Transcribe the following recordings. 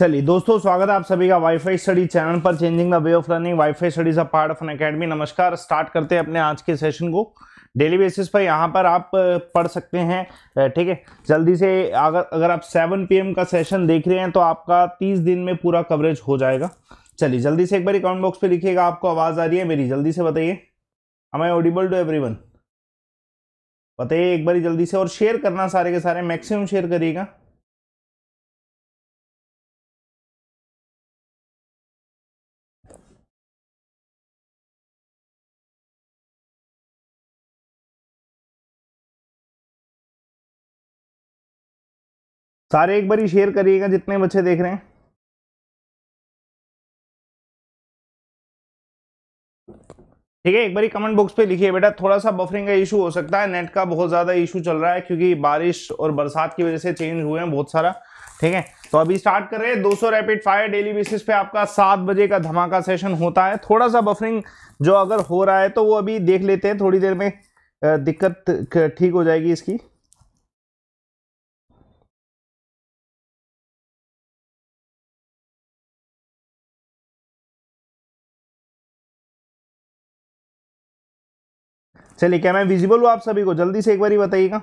चलिए दोस्तों स्वागत है आप सभी का वाईफाई स्टडी चैनल पर changing the way of learning WiFi studies a part of Unacademy नमस्कार स्टार्ट करते हैं अपने आज के सेशन को डेली बेसिस पर यहाँ पर आप पढ़ सकते हैं ठीक है जल्दी से अगर अगर आप 7 पीएम का सेशन देख रहे हैं तो आपका 30 दिन में पूरा कवरेज हो जाएगा चलिए जल्दी से एक बार कमेंट बॉक्स पर लिखिएगा आपको आवाज़ आ रही है मेरी जल्दी से बताइए am I audible to every बताइए एक बार जल्दी से और शेयर करना सारे के सारे मैक्सिमम शेयर करिएगा सारे एक बार ही शेयर करिएगा जितने बच्चे देख रहे हैं ठीक है एक बार कमेंट बॉक्स पे लिखिए बेटा थोड़ा सा बफरिंग का इशू हो सकता है नेट का बहुत ज़्यादा इशू चल रहा है क्योंकि बारिश और बरसात की वजह से चेंज हुए हैं बहुत सारा ठीक है तो अभी स्टार्ट कर रहे हैं 200 रैपिड फायर डेली बेसिस पे आपका सात बजे का धमाका सेशन होता है थोड़ा सा बफरिंग जो अगर हो रहा है तो वो अभी देख लेते हैं थोड़ी देर में दिक्कत ठीक हो जाएगी इसकी चलिए क्या मैं विजिबल हूँ आप सभी को जल्दी से एक बार बताइएगा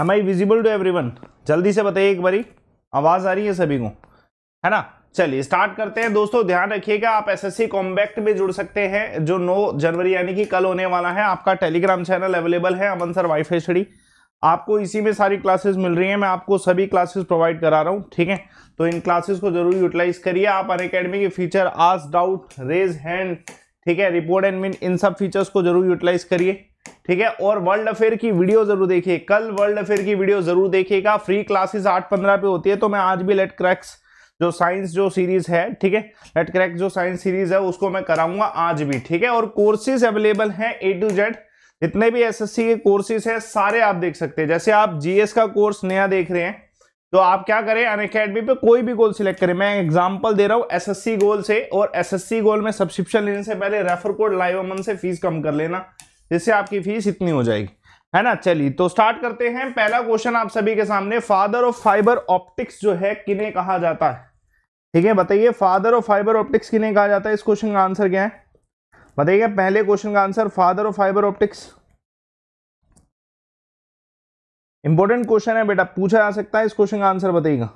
am I visible to one जल्दी से बताइए एक बारी आवाज़ आ रही है सभी को है ना चलिए स्टार्ट करते हैं दोस्तों ध्यान रखिएगा आप एसएससी कॉम्बैक्ट में जुड़ सकते हैं जो 9 जनवरी यानी कि कल होने वाला है आपका टेलीग्राम चैनल अवेलेबल है अमन सर वाई फेसड़ी आपको इसी में सारी क्लासेस मिल रही हैं मैं आपको सभी क्लासेस प्रोवाइड करा रहा हूँ ठीक है तो इन क्लासेस को जरूर यूटिलाइज करिए आप अन अकेडमी के फीचर आज डाउट रेज हैंड ठीक है रिपोर्ट एंड मिन इन सब फीचर्स को जरूर यूटिलाइज करिए ठीक है और वर्ल्ड अफेयर की वीडियो जरूर देखिए कल वर्ल्ड अफेयर की वीडियो जरूर देखिएगा फ्री क्लासेस आठ पंद्रह पे होती है तो मैं आज भी लेट क्रैक्स जो साइंस जो सीरीज है ठीक है लेट क्रैक्स जो साइंस सीरीज है उसको मैं कराऊंगा आज भी ठीक है और कोर्सेज अवेलेबल हैं ए टू जेड जितने भी एसएससी के कोर्सेज हैं सारे आप देख सकते हैं जैसे आप जीएस का कोर्स नया देख रहे हैं तो आप क्या करें अन अकेडमी पे कोई भी गोल सिलेक्ट करें मैं एग्जांपल दे रहा हूँ एसएससी गोल से और एसएससी गोल में सब्सक्रिप्शन लेने से पहले रेफर कोड लाइव अमन से फीस कम कर लेना जिससे आपकी फीस इतनी हो जाएगी है ना चलिए तो स्टार्ट करते हैं पहला क्वेश्चन आप सभी के सामने फादर ऑफ फाइबर ऑप्टिक्स जो है किन्हें कहा जाता है ठीक है बताइए फादर ऑफ फाइबर ऑप्टिक्स किन्हें कहा जाता है इस क्वेश्चन का आंसर क्या है बताइएगा पहले क्वेश्चन का answer father of fibre optics important question है बेटा पूछा जा सकता है इस क्वेश्चन का आंसर बताइएगा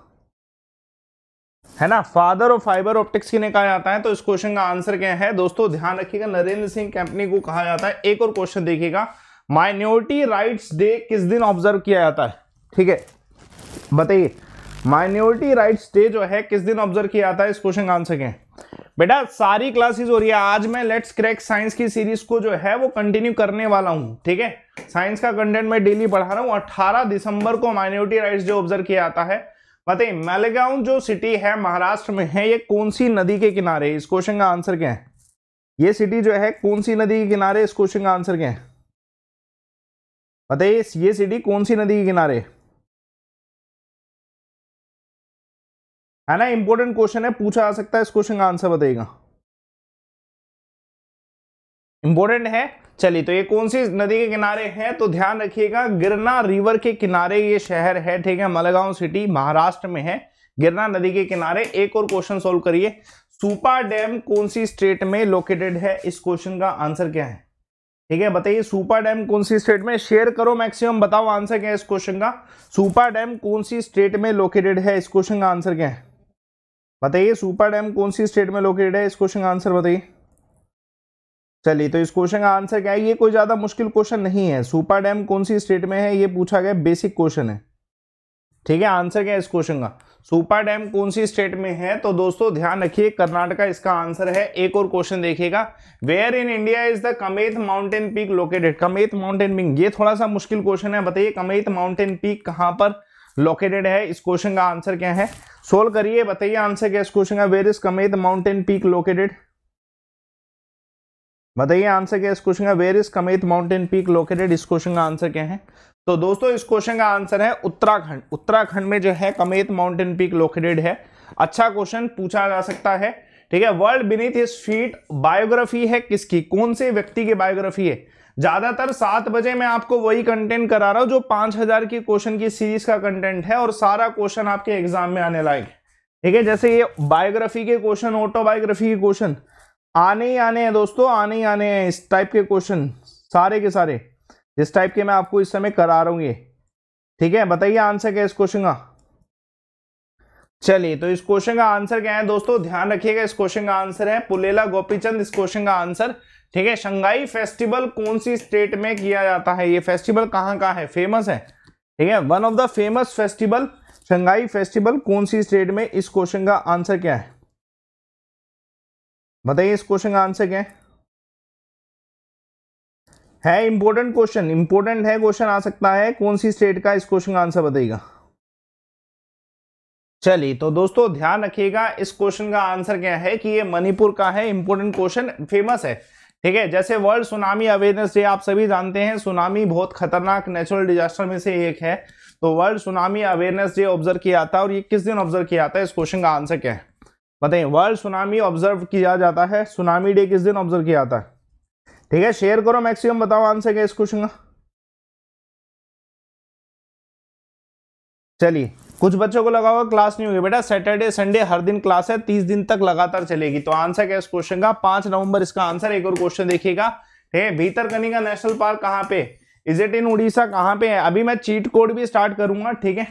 है ना फादर ऑफ फाइबर ऑप्टिक्स किन्हें कहा जाता है तो इस क्वेश्चन का आंसर क्या है दोस्तों ध्यान रखिएगा नरेंद्र सिंह कंपनी को कहा जाता है एक और क्वेश्चन देखिएगा माइनॉरिटी राइट्स डे किस दिन ऑब्जर्व किया जाता है ठीक है बताइए माइनॉरिटी राइट्स डे जो है किस दिन ऑब्जर्व किया जाता है इस क्वेश्चन का आंसर क्या है बेटा सारी क्लासेस हो रही है आज मैं लेट्स क्रैक साइंस की सीरीज को जो है वो कंटिन्यू करने वाला हूं ठीक है साइंस का कंटेंट मैं डेली पढ़ा रहा हूं अट्ठारह दिसंबर को माइनॉरिटी राइट्स जो ऑब्जर्व किया जाता है बताइए मेलेगांव जो सिटी है महाराष्ट्र में है ये कौन सी नदी के किनारे इस क्वेश्चन का आंसर क्या है ये सिटी जो है कौन सी नदी के किनारे इस क्वेश्चन का आंसर क्या है बताइए ये सिटी कौन सी नदी के किनारे है है ना इंपॉर्टेंट क्वेश्चन है पूछा जा सकता है इस क्वेश्चन का आंसर बताइएगा इंपॉर्टेंट है चलिए तो ये कौन सी नदी के किनारे है तो ध्यान रखिएगा गिरना रिवर के किनारे ये शहर है ठीक है मलगांव सिटी महाराष्ट्र में है गिरना नदी के किनारे एक और क्वेश्चन सोल्व करिए सुपा डैम कौन सी स्टेट में लोकेटेड है इस क्वेश्चन का आंसर क्या है ठीक है बताइए सुपा डैम कौन सी स्टेट में शेयर करो मैक्सिमम बताओ आंसर क्या है इस क्वेश्चन का सुपा डैम कौन सी स्टेट में लोकेटेड है इस क्वेश्चन का आंसर क्या है बताइए सुपर डैम कौन सी स्टेट में लोकेटेड है इस क्वेश्चन का आंसर बताइए चलिए तो इस क्वेश्चन का आंसर क्या है ये कोई ज़्यादा मुश्किल क्वेश्चन नहीं है सुपर डैम कौन सी स्टेट में है ये पूछा गया बेसिक क्वेश्चन है ठीक है आंसर क्या है इस क्वेश्चन का सुपर डैम कौन सी स्टेट में है तो दोस्तों ध्यान रखिए कर्नाटका इसका आंसर है एक और क्वेश्चन देखिएगा where in India is the Kamet mountain peak located Kamet mountain peak ये थोड़ा सा मुश्किल क्वेश्चन है बताइए कमेत माउंटेन पीक कहां पर लोकेटेड है इस क्वेश्चन का आंसर क्या है सोल्व करिए बताइए आंसर क्या इस क्वेश्चन का where is Kamet mountain peak located बताइए आंसर क्या इस क्वेश्चन का where is Kamet mountain peak located इस क्वेश्चन का आंसर क्या है तो दोस्तों इस क्वेश्चन का आंसर है उत्तराखंड उत्तराखंड में जो है कमेत माउंटेन पीक लोकेटेड है अच्छा क्वेश्चन पूछा जा सकता है ठीक है world beneath his feet biography है किसकी कौन से व्यक्ति की बायोग्राफी है ज्यादातर सात बजे मैं आपको वही कंटेंट करा रहा हूं जो पांच हजार की क्वेश्चन की सीरीज का कंटेंट है और सारा क्वेश्चन आपके एग्जाम में आने लायक ठीक है जैसे ये बायोग्राफी के क्वेश्चन ऑटोबायोग्राफी के क्वेश्चन आने ही आने हैं दोस्तों आने ही आने हैं इस टाइप के क्वेश्चन सारे के सारे जिस टाइप के मैं आपको इस समय करा रहा हूँ ये ठीक है बताइए आंसर क्या है इस क्वेश्चन का चलिए तो इस क्वेश्चन का आंसर क्या है दोस्तों ध्यान रखिएगा इस क्वेश्चन का आंसर है पुलेला गोपीचंद इस क्वेश्चन का आंसर ठीक है शंघाई फेस्टिवल कौन सी स्टेट में किया जाता है ये फेस्टिवल कहाँ का है फेमस है ठीक है one of the famous festival Sangai festival कौन सी स्टेट में इस क्वेश्चन का आंसर क्या है बताइए इस क्वेश्चन का आंसर क्या है है इंपॉर्टेंट क्वेश्चन इंपॉर्टेंट है क्वेश्चन आ सकता है कौन सी स्टेट का इस क्वेश्चन का आंसर बताइएगा चलिए तो दोस्तों ध्यान रखिएगा इस क्वेश्चन का आंसर क्या है कि ये मणिपुर का है इंपॉर्टेंट क्वेश्चन फेमस है ठीक है जैसे वर्ल्ड सुनामी अवेयरनेस डे आप सभी जानते हैं सुनामी बहुत खतरनाक नेचुरल डिजास्टर में से एक है तो world tsunami awareness day observe किया जाता है और ये किस दिन ऑब्जर्व किया जाता है इस क्वेश्चन का आंसर क्या है बताइए वर्ल्ड सुनामी ऑब्जर्व किया जाता है सुनामी डे किस दिन ऑब्जर्व किया जाता है ठीक है शेयर करो मैक्सिमम बताओ आंसर क्या इस क्वेश्चन का चलिए कुछ बच्चों को लगा होगा क्लास नहीं होगी बेटा सैटरडे संडे हर दिन क्लास है तीस दिन तक लगातार चलेगी तो आंसर क्या इस क्वेश्चन का पांच नवंबर इसका आंसर एक और क्वेश्चन देखिएगा ठीक है भीतरकनिका नेशनल पार्क कहाँ पे इज इट इन उड़ीसा कहाँ पे है अभी मैं चीट कोड भी स्टार्ट करूंगा ठीक है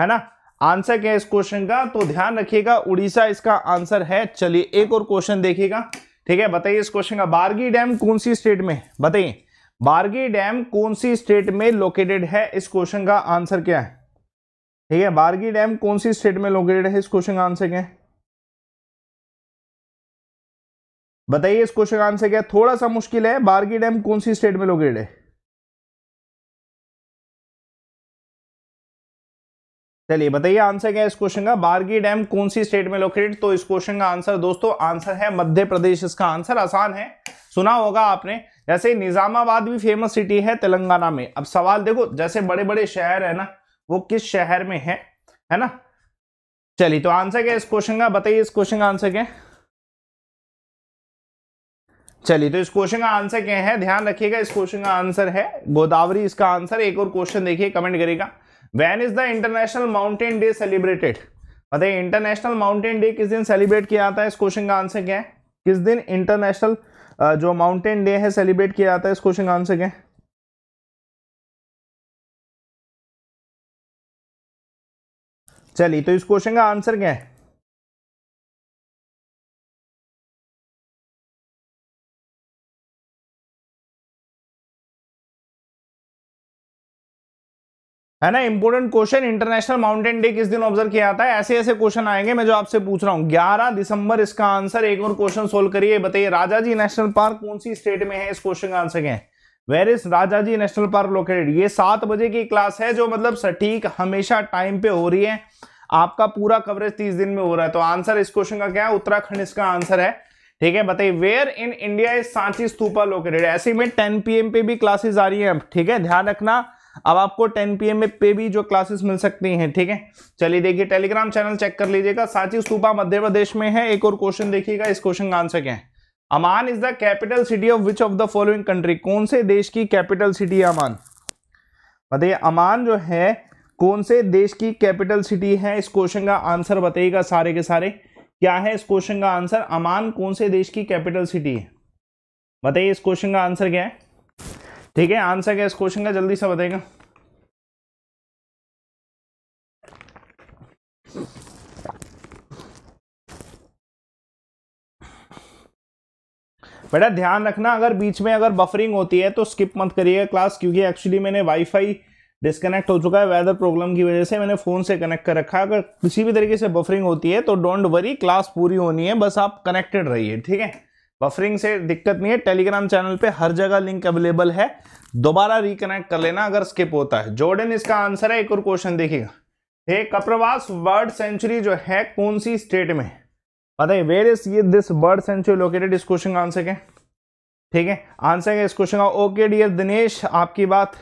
है ना आंसर क्या है इस क्वेश्चन का तो ध्यान रखिएगा उड़ीसा इसका आंसर है चलिए एक और क्वेश्चन देखिएगा ठीक है बताइए इस क्वेश्चन का बारगी डैम कौन सी स्टेट में बताइए बारगी डैम कौन सी स्टेट में लोकेटेड है इस क्वेश्चन का आंसर क्या है ठीक है बारगी डैम कौन सी स्टेट में लोकेटेड है इस क्वेश्चन का आंसर क्या बताइए इस क्वेश्चन का आंसर क्या थोड़ा सा मुश्किल है बारगी डैम कौन सी स्टेट में लोकेटेड है चलिए बताइए आंसर क्या है इस क्वेश्चन का बारगी डैम कौन सी स्टेट में लोकेटेड तो इस क्वेश्चन का आंसर दोस्तों आंसर है मध्य प्रदेश इसका आंसर आसान है सुना होगा आपने जैसे निजामाबाद भी फेमस सिटी है तेलंगाना में अब सवाल देखो जैसे बड़े बड़े शहर है ना वो किस शहर में है है ना चलिए तो आंसर क्या इस क्वेश्चन का बताइए इस क्वेश्चन का आंसर क्या चलिए तो इस क्वेश्चन का आंसर क्या है ध्यान रखिएगा इस क्वेश्चन का आंसर है गोदावरी इसका आंसर एक और क्वेश्चन देखिए कमेंट करेगा when is the international mountain day celebrated बताइए इंटरनेशनल माउंटेन डे किस दिन सेलिब्रेट किया जाता है इस क्वेश्चन का आंसर क्या है किस दिन इंटरनेशनल जो माउंटेन डे है सेलिब्रेट किया जाता है इस क्वेश्चन का आंसर क्या है चलिए तो इस क्वेश्चन का आंसर क्या है है ना important question international mountain day किस दिन ऑब्जर्व किया जाता है ऐसे ऐसे क्वेश्चन आएंगे मैं जो आपसे पूछ रहा हूं 11 दिसंबर इसका आंसर एक और क्वेश्चन सोल्व करिए बताइए राजा जी नेशनल पार्क कौन सी स्टेट में है इस क्वेश्चन का आंसर क्या है where is Rajaji national park located ये सात बजे की क्लास है जो मतलब सटीक हमेशा टाइम पे हो रही है आपका पूरा कवरेज तीस दिन में हो रहा है तो आंसर इस क्वेश्चन का क्या है उत्तराखंड इसका आंसर है ठीक है बताइए where in India is Sanchi stupa located ऐसे में टेन पी पे भी क्लासेज आ रही है अब ठीक है ध्यान रखना अब आपको 10 पी एम पे भी जो क्लासेस मिल सकती हैं ठीक है चलिए देखिए टेलीग्राम चैनल चेक कर लीजिएगा सांची स्तूपा मध्य प्रदेश में है एक और क्वेश्चन देखिएगा इस क्वेश्चन का आंसर क्या है Amman is the capital city of which of the following country कौन से देश की कैपिटल सिटी है अमान बताइए अमान जो है कौन से देश की कैपिटल सिटी है इस क्वेश्चन का आंसर बताइएगा सारे के सारे क्या है इस क्वेश्चन का आंसर अमान कौन से देश की कैपिटल सिटी है बताइए इस क्वेश्चन का आंसर क्या है ठीक है आंसर क्या है इस क्वेश्चन का जल्दी से बताइएगा बेटा ध्यान रखना अगर बीच में अगर बफरिंग होती है तो स्किप मत करिएगा क्लास क्योंकि एक्चुअली मैंने वाईफाई डिस्कनेक्ट हो चुका है वेदर प्रॉब्लम की वजह से मैंने फ़ोन से कनेक्ट कर रखा है अगर किसी भी तरीके से बफरिंग होती है तो डोंट वरी क्लास पूरी होनी है बस आप कनेक्टेड रहिए ठीक है बफरिंग से दिक्कत नहीं है टेलीग्राम चैनल पे हर जगह लिंक अवेलेबल है दोबारा रिकनेक्ट कर लेना अगर स्किप होता है जॉर्डन इसका आंसर है एक और क्वेश्चन देखिएगा कप्रवास वर्ड सेंचुरी जो है कौन सी स्टेट में बताइए वेर इज ये दिस बर्ड सेंचुरी लोकेटेड इस क्वेश्चन का आंसर क्या ठीक है आंसर क्या इस क्वेश्चन का ओके डियर दिनेश आपकी बात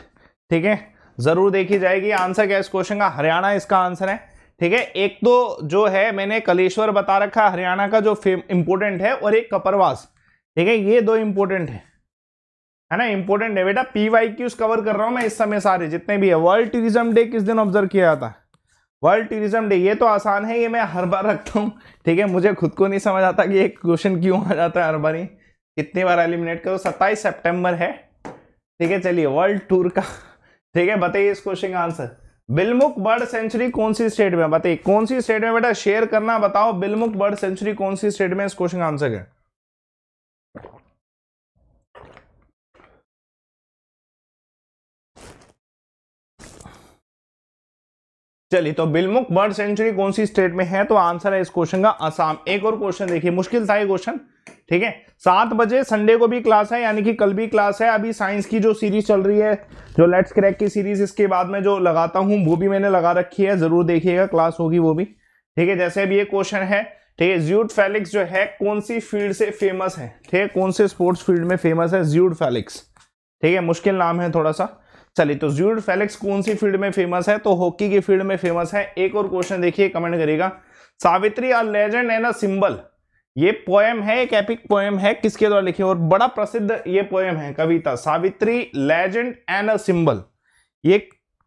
ठीक है जरूर देखी जाएगी आंसर क्या इस क्वेश्चन का हरियाणा इसका आंसर है ठीक है एक तो जो है मैंने कलेश्वर बता रखा हरियाणा का जो फेम इंपोर्टेंट है और एक कपरवास ठीक है ये दो इंपोर्टेंट है है ना इंपोर्टेंट है बेटा पी वाई क्यूज कवर कर रहा हूं मैं इस समय सारे जितने भी है वर्ल्ड टूरिज्म डे किस दिन ऑब्जर्व किया जाता है वर्ल्ड टूरिज्म डे ये तो आसान है ये मैं हर बार रखता हूँ ठीक है मुझे खुद को नहीं समझ आता कि एक क्वेश्चन क्यों आ जाता है हर बार ही कितनी बार एलिमिनेट करो सत्ताईस सेप्टेम्बर है ठीक है चलिए वर्ल्ड टूर का ठीक है बताइए इस क्वेश्चन का आंसर बिलमुख बर्ड सेंचुरी कौन सी स्टेट में बताइए कौन सी स्टेट में बेटा शेयर करना बताओ बिलमुख बर्ड सेंचुरी कौन सी स्टेट में इस क्वेश्चन का आंसर है चलिए तो बिलमुख बर्ड सेंचुरी कौन सी स्टेट में है तो आंसर है इस क्वेश्चन का असम एक और क्वेश्चन देखिए मुश्किल था ये क्वेश्चन ठीक है सात बजे संडे को भी क्लास है यानी कि कल भी क्लास है अभी साइंस की जो सीरीज चल रही है जो लेट्स क्रैक की सीरीज इसके बाद में जो लगाता हूँ वो भी मैंने लगा रखी है जरूर देखिएगा क्लास होगी वो भी ठीक है जैसे अभी ये क्वेश्चन है ठीक है ज्यूड फेलिक्स जो है कौन सी फील्ड से फेमस है ठीक है कौन से स्पोर्ट्स फील्ड में फेमस है ज्यूड फेलिक्स ठीक है मुश्किल नाम है थोड़ा सा चलिए तो ज्यूड फेलिक्स कौन सी फील्ड में फेमस है तो हॉकी की फील्ड में फेमस है एक और क्वेश्चन देखिए कमेंट करेगा Savitri a legend and a symbol ये पोएम है एक एपिक पोएम है किसके द्वारा लिखी और बड़ा प्रसिद्ध ये पोएम है कविता Savitri legend and a symbol ये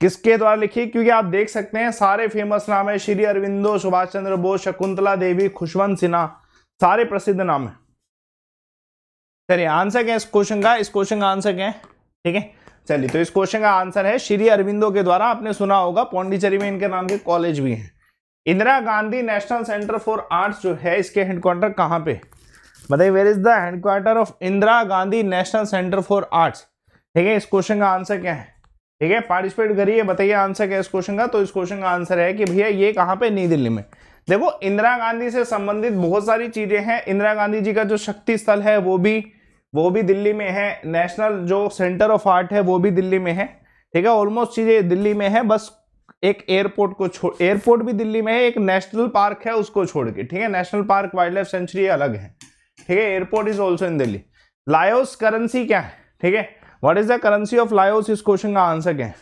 किसके द्वारा लिखी क्योंकि आप देख सकते हैं सारे फेमस नाम है श्री अरविंदो सुभाष चंद्र बोस शकुंतला देवी खुशवंत सिन्हा सारे प्रसिद्ध नाम है चलिए आंसर क्या इस क्वेश्चन का इस क्वेश्चन का आंसर क्या है ठीक है चलिए तो इस क्वेश्चन का आंसर है श्री अरविंदो के द्वारा आपने सुना होगा पौंडीचेरी में इनके नाम के कॉलेज भी हैं Indira Gandhi national centre for arts जो है इसके हेडक्वार्टर कहाँ पे बताइए where is the headquarter of Indira Gandhi national centre for arts ठीक है इस क्वेश्चन का आंसर क्या है ठीक है पार्टिसिपेट करिए बताइए आंसर क्या है इस क्वेश्चन का तो इस क्वेश्चन का आंसर है कि भैया ये कहाँ पे नई दिल्ली में देखो इंदिरा गांधी से संबंधित बहुत सारी चीजें हैं इंदिरा गांधी जी का जो शक्ति स्थल है वो भी वो भी दिल्ली में है नेशनल जो सेंटर ऑफ आर्ट है वो भी दिल्ली में है ठीक है ऑलमोस्ट चीज़ें दिल्ली में है बस एक एयरपोर्ट को छोड़ एयरपोर्ट भी दिल्ली में है एक नेशनल पार्क है उसको छोड़ के ठीक है national park wild life sanctuary अलग है ठीक है airport is also in Delhi Laos करेंसी क्या है ठीक है what is the currency of Laos इस क्वेश्चन का आंसर क्या है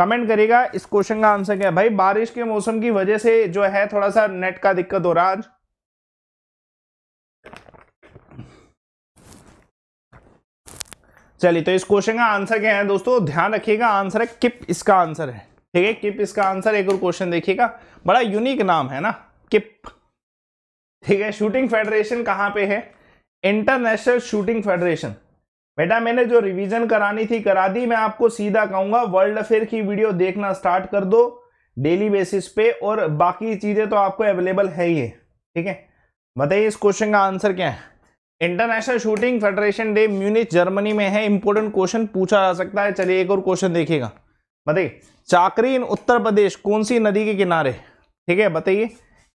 कमेंट करेगा इस क्वेश्चन का आंसर क्या है भाई बारिश के मौसम की वजह से जो है थोड़ा सा नेट का दिक्कत हो रहा है आज चलिए तो इस क्वेश्चन का आंसर क्या है दोस्तों ध्यान रखिएगा आंसर है किप इसका आंसर है ठीक है किप इसका आंसर एक और क्वेश्चन देखिएगा बड़ा यूनिक नाम है ना किप ठीक है शूटिंग फेडरेशन कहाँ पे है इंटरनेशनल शूटिंग फेडरेशन बेटा मैंने जो रिवीजन करानी थी करा दी मैं आपको सीधा कहूंगा वर्ल्ड अफेयर की वीडियो देखना स्टार्ट कर दो डेली बेसिस पे और बाकी चीज़ें तो आपको अवेलेबल है ही है ठीक है बताइए इस क्वेश्चन का आंसर क्या है international shooting federation day Munich Germany में है इंपॉर्टेंट क्वेश्चन पूछा जा सकता है चलिए एक और क्वेश्चन देखिएगा बताइए चाकरी इन उत्तर प्रदेश कौन सी नदी के किनारे ठीक है बताइए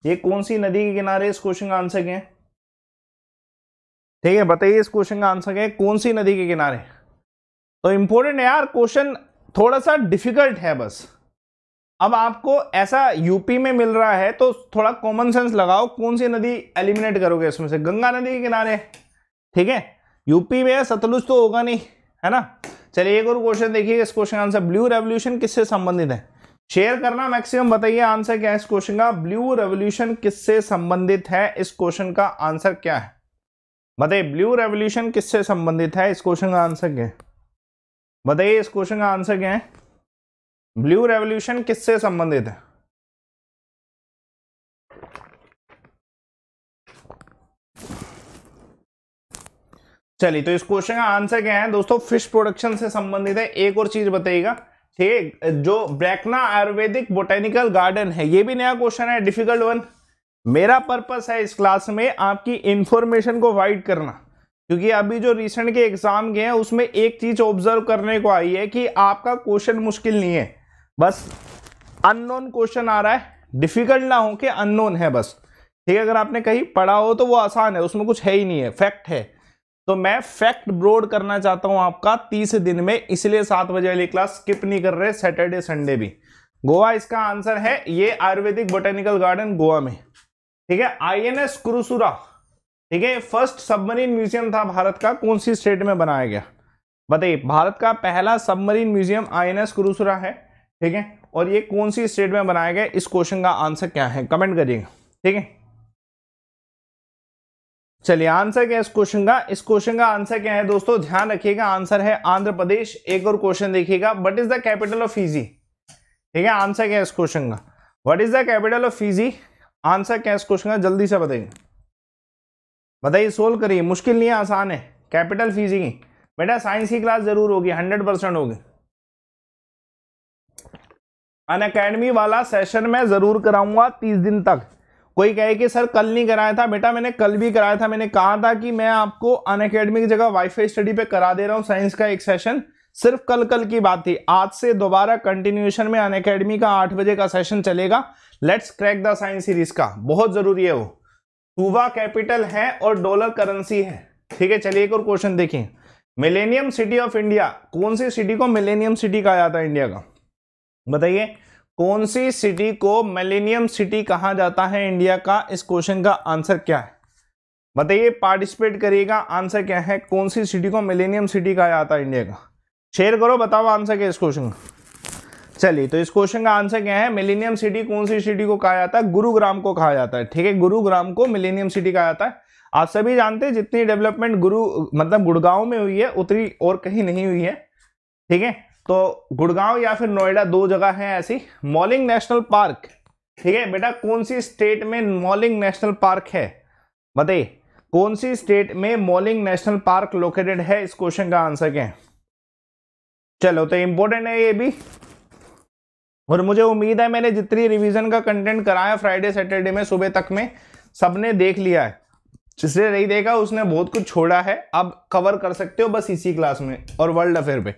ये कौन सी नदी के किनारे इस क्वेश्चन का आंसर क्या है ठीक है बताइए इस क्वेश्चन का आंसर क्या है कौन सी नदी के किनारे तो इंपॉर्टेंट है यार क्वेश्चन थोड़ा सा डिफिकल्ट है बस अब आपको ऐसा यूपी में मिल रहा है तो थोड़ा कॉमन सेंस लगाओ कौन सी नदी एलिमिनेट करोगे इसमें से गंगा नदी के किनारे ठीक है यूपी में सतलुज तो होगा नहीं है ना चलिए एक और क्वेश्चन देखिए इस क्वेश्चन का आंसर ब्लू रेवोल्यूशन किससे संबंधित है शेयर करना मैक्सिमम बताइए आंसर क्या है इस क्वेश्चन का ब्लू रेवोल्यूशन किससे संबंधित है इस क्वेश्चन का आंसर क्या है बताइए ब्लू रेवोल्यूशन किससे संबंधित है इस क्वेश्चन का आंसर क्या है बताइए इस क्वेश्चन का आंसर क्या है ब्लू रेवल्यूशन किससे संबंधित है चलिए तो इस क्वेश्चन का आंसर क्या है दोस्तों फिश प्रोडक्शन से संबंधित है एक और चीज बताइएगा ठीक जो ब्रैकना आयुर्वेदिक बोटेनिकल गार्डन है ये भी नया क्वेश्चन है डिफिकल्ट वन मेरा पर्पस है इस क्लास में आपकी इंफॉर्मेशन को वाइड करना क्योंकि अभी जो रिसेंट के एग्जाम के हैं उसमें एक चीज ऑब्जर्व करने को आई है कि आपका क्वेश्चन मुश्किल नहीं है बस अननोन क्वेश्चन आ रहा है डिफिकल्ट ना हो कि अननोन है बस ठीक है अगर आपने कहीं पढ़ा हो तो वो आसान है उसमें कुछ है ही नहीं है फैक्ट है तो मैं फैक्ट ब्रोड करना चाहता हूँ आपका तीस दिन में इसलिए सात बजे वाली क्लास स्किप नहीं कर रहे सैटरडे संडे भी गोवा इसका आंसर है ये आयुर्वेदिक बोटेनिकल गार्डन गोवा में ठीक है आई एन एस क्रूसुरा ठीक है फर्स्ट सबमरीन म्यूजियम था भारत का कौन सी स्टेट में बनाया गया बताइए भारत का पहला submarine museum I N S Kursura है ठीक है और ये कौन सी स्टेट में बनाया गया इस क्वेश्चन का आंसर क्या है कमेंट करिएगा ठीक है चलिए आंसर क्या है इस क्वेश्चन का इस क्वेश्चन का आंसर क्या है दोस्तों ध्यान रखिएगा आंसर है आंध्र प्रदेश एक और क्वेश्चन देखिएगा what is the capital of Fiji ठीक है आंसर क्या है इस क्वेश्चन का what is the capital of Fiji answer क्या है इस क्वेश्चन का जल्दी से बताइए बताइए सोल्व करिए मुश्किल नहीं है आसान है कैपिटल फिजी की बेटा साइंस की क्लास जरूर होगी हंड्रेड परसेंट होगी अन अकेडमी वाला सेशन मैं ज़रूर कराऊंगा तीस दिन तक कोई कहे कि सर कल नहीं कराया था बेटा मैंने कल भी कराया था मैंने कहा था कि मैं आपको अन अकेडमी की जगह वाईफाई स्टडी पे करा दे रहा हूँ साइंस का एक सेशन सिर्फ कल कल की बात थी आज से दोबारा कंटिन्यूएशन में अन अकेडमी का आठ बजे का सेशन चलेगा let's crack the science series का बहुत ज़रूरी है वो टूबा कैपिटल है और डॉलर करेंसी है ठीक है चलिए एक और क्वेश्चन देखिए मिलेनियम सिटी ऑफ इंडिया कौन सी सिटी को मिलेनियम सिटी कहा जाता है इंडिया का बताइए कौन सी सिटी को मिलेनियम सिटी कहा जाता है इंडिया का इस क्वेश्चन का आंसर क्या है बताइए पार्टिसिपेट करिएगा आंसर क्या है कौन सी सिटी को मिलेनियम सिटी कहा जाता है इंडिया का शेयर करो बताओ आंसर क्या इस क्वेश्चन का चलिए तो इस क्वेश्चन का आंसर क्या है मिलेनियम सिटी कौन सी सिटी को कहा जाता है गुरुग्राम को कहा जाता है ठीक है गुरुग्राम को मिलेनियम सिटी कहा जाता है आप सभी जानते हैं जितनी डेवलपमेंट गुरु मतलब गुड़गांव में हुई है उतनी और कहीं नहीं हुई है ठीक है तो गुड़गांव या फिर नोएडा दो जगह है ऐसी मॉलिंग नेशनल पार्क ठीक है बेटा कौन सी स्टेट में मॉलिंग नेशनल पार्क है बताइए कौन सी स्टेट में मॉलिंग नेशनल पार्क लोकेटेड है इस क्वेश्चन का आंसर क्या है चलो तो इंपॉर्टेंट है ये भी और मुझे उम्मीद है मैंने जितनी रिवीजन का कंटेंट कराया फ्राइडे सैटरडे में सुबह तक में सबने देख लिया है जिसने नहीं देखा उसने बहुत कुछ छोड़ा है अब कवर कर सकते हो बस इसी क्लास में और वर्ल्ड अफेयर पे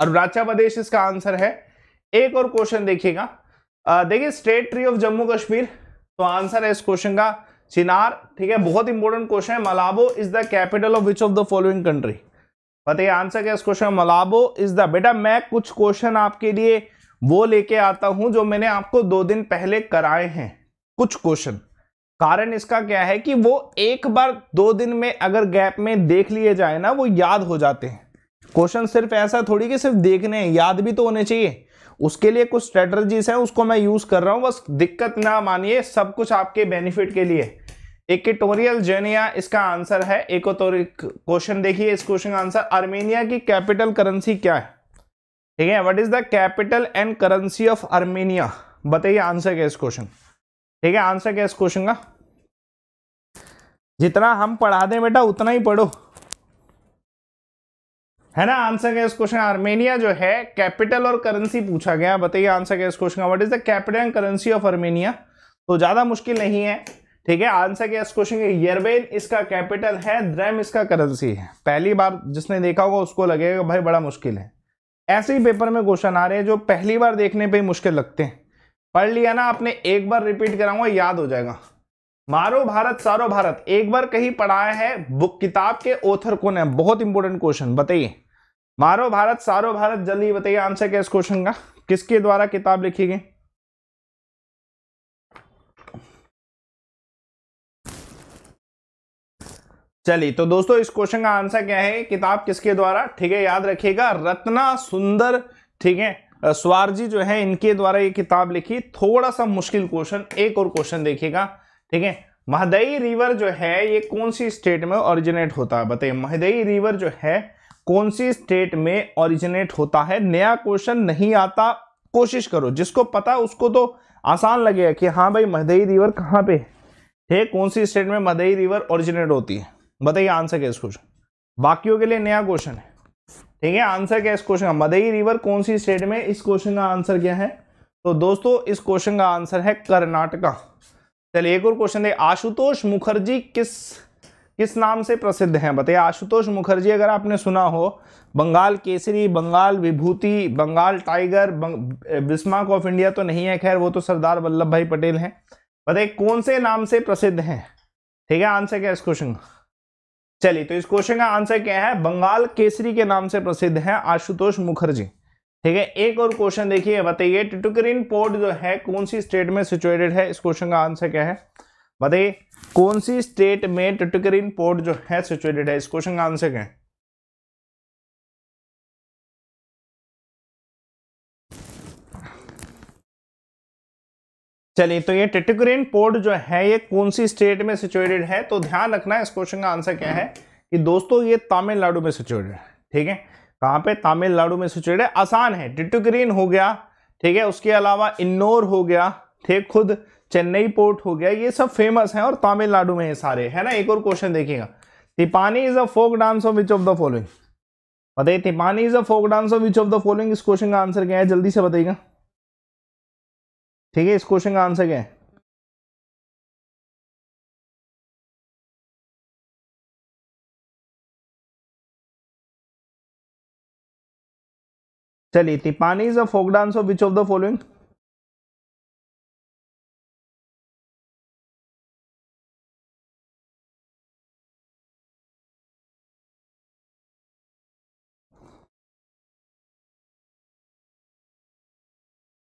अरुणाचल प्रदेश इसका आंसर है एक और क्वेश्चन देखिएगा देखिए state tree of Jammu Kashmir तो आंसर है इस क्वेश्चन का चिनार ठीक है बहुत इंपॉर्टेंट क्वेश्चन है Malabo is the capital of which of the following country बताइए आंसर क्या इस क्वेश्चन मलाबो इज द बेटा मैं कुछ क्वेश्चन आपके लिए वो लेके आता हूं जो मैंने आपको दो दिन पहले कराए हैं कुछ क्वेश्चन कारण इसका क्या है कि वो एक बार दो दिन में अगर गैप में देख लिए जाए ना वो याद हो जाते हैं क्वेश्चन सिर्फ ऐसा थोड़ी कि सिर्फ देखने हैं याद भी तो होने चाहिए उसके लिए कुछ स्ट्रेटर्जीज हैं उसको मैं यूज कर रहा हूं बस दिक्कत ना मानिए सब कुछ आपके बेनिफिट के लिए इक्वेटोरियल जेनिया इसका आंसर है इकोटोरिक क्वेश्चन देखिए इस क्वेश्चन का आंसर आर्मेनिया की कैपिटल करेंसी क्या है ठीक है what is the capital and currency of Armenia बताइए आंसर क्या इस क्वेश्चन ठीक है आंसर क्या इस क्वेश्चन का जितना हम पढ़ा दें बेटा उतना ही पढ़ो है ना आंसर क्या इस क्वेश्चन आर्मेनिया जो है कैपिटल और करेंसी पूछा गया बताइए आंसर क्या इस क्वेश्चन का what is the capital and currency of Armenia तो ज्यादा मुश्किल नहीं है ठीक है आंसर क्या इस क्वेश्चन के यरबेन इसका कैपिटल है द्रैम इसका करेंसी है पहली बार जिसने देखा होगा उसको लगेगा भाई बड़ा मुश्किल है ऐसे ही पेपर में क्वेश्चन आ रहे हैं जो पहली बार देखने पर मुश्किल लगते हैं पढ़ लिया ना आपने एक बार रिपीट कराऊंगा याद हो जाएगा मारो भारत सारो भारत एक बार कहीं पढ़ाया है बुक किताब के ऑथर कौन है बहुत इंपॉर्टेंट क्वेश्चन बताइए मारो भारत सारो भारत जल्दी बताइए आंसर क्या इस क्वेश्चन का किसके द्वारा किताब लिखी गई चलिए तो दोस्तों इस क्वेश्चन का आंसर क्या है किताब किसके द्वारा ठीक है याद रखिएगा रत्ना सुंदर ठीक है स्वारजी जो है इनके द्वारा ये किताब लिखी थोड़ा सा मुश्किल क्वेश्चन एक और क्वेश्चन देखिएगा ठीक है महदई रिवर जो है ये कौन सी स्टेट में ओरिजिनेट होता है बताइए महदई रिवर जो है कौन सी स्टेट में ओरिजिनेट होता है नया क्वेश्चन नहीं आता कोशिश करो जिसको पता उसको तो आसान लगेगा कि हाँ भाई मदई रिवर कहाँ पे है कौन सी स्टेट में मदई रिवर ओरिजिनेट होती है बताइए आंसर क्या इस क्वेश्चन बाकियों के लिए नया क्वेश्चन है ठीक है आंसर क्या इस क्वेश्चन का मदई रिवर कौन सी स्टेट में इस क्वेश्चन का आंसर क्या है तो दोस्तों इस क्वेश्चन का आंसर है कर्नाटका चलिए एक और क्वेश्चन है आशुतोष मुखर्जी किस किस नाम से प्रसिद्ध हैं बताइए आशुतोष मुखर्जी अगर आपने सुना हो Bengal Kesari Bengal Vibhuti Bengal tiger Bismarck of India तो नहीं है खैर वो तो सरदार वल्लभ भाई पटेल हैं बताइए कौन से नाम से प्रसिद्ध हैं ठीक है आंसर क्या है इस क्वेश्चन का चलिए तो इस क्वेश्चन का आंसर क्या है बंगाल केसरी के नाम से प्रसिद्ध हैं आशुतोष मुखर्जी ठीक है एक और क्वेश्चन देखिए बताइए टिटुकरीन पोर्ट जो है कौन सी स्टेट में सिचुएटेड है इस क्वेश्चन का आंसर क्या है बताइए कौन सी स्टेट में टिटकरीन पोर्ट जो है सिचुएटेड है इस क्वेश्चन का आंसर क्या है चलिए तो ये टिटकरीन पोर्ट जो है ये कौन सी स्टेट में सिचुएटेड है तो ध्यान रखना इस क्वेश्चन का आंसर क्या है कि दोस्तों ये तमिलनाडु में सिचुएटेड है ठीक है कहां पे तमिलनाडु में सिचुएटेड है आसान है टिटकरीन हो गया ठीक है उसके अलावा इन्नौर हो गया ठीक खुद चेन्नई पोर्ट हो गया ये सब फेमस हैं और तमिलनाडु में ये सारे है ना एक और क्वेश्चन देखिएगा Tippani is a folk dance of which of the following बताइए Tippani is a folk dance of which of the following इस क्वेश्चन का आंसर क्या है जल्दी से बताइएगा ठीक है इस क्वेश्चन का आंसर क्या है चलिए Tippani is a folk dance of which of the following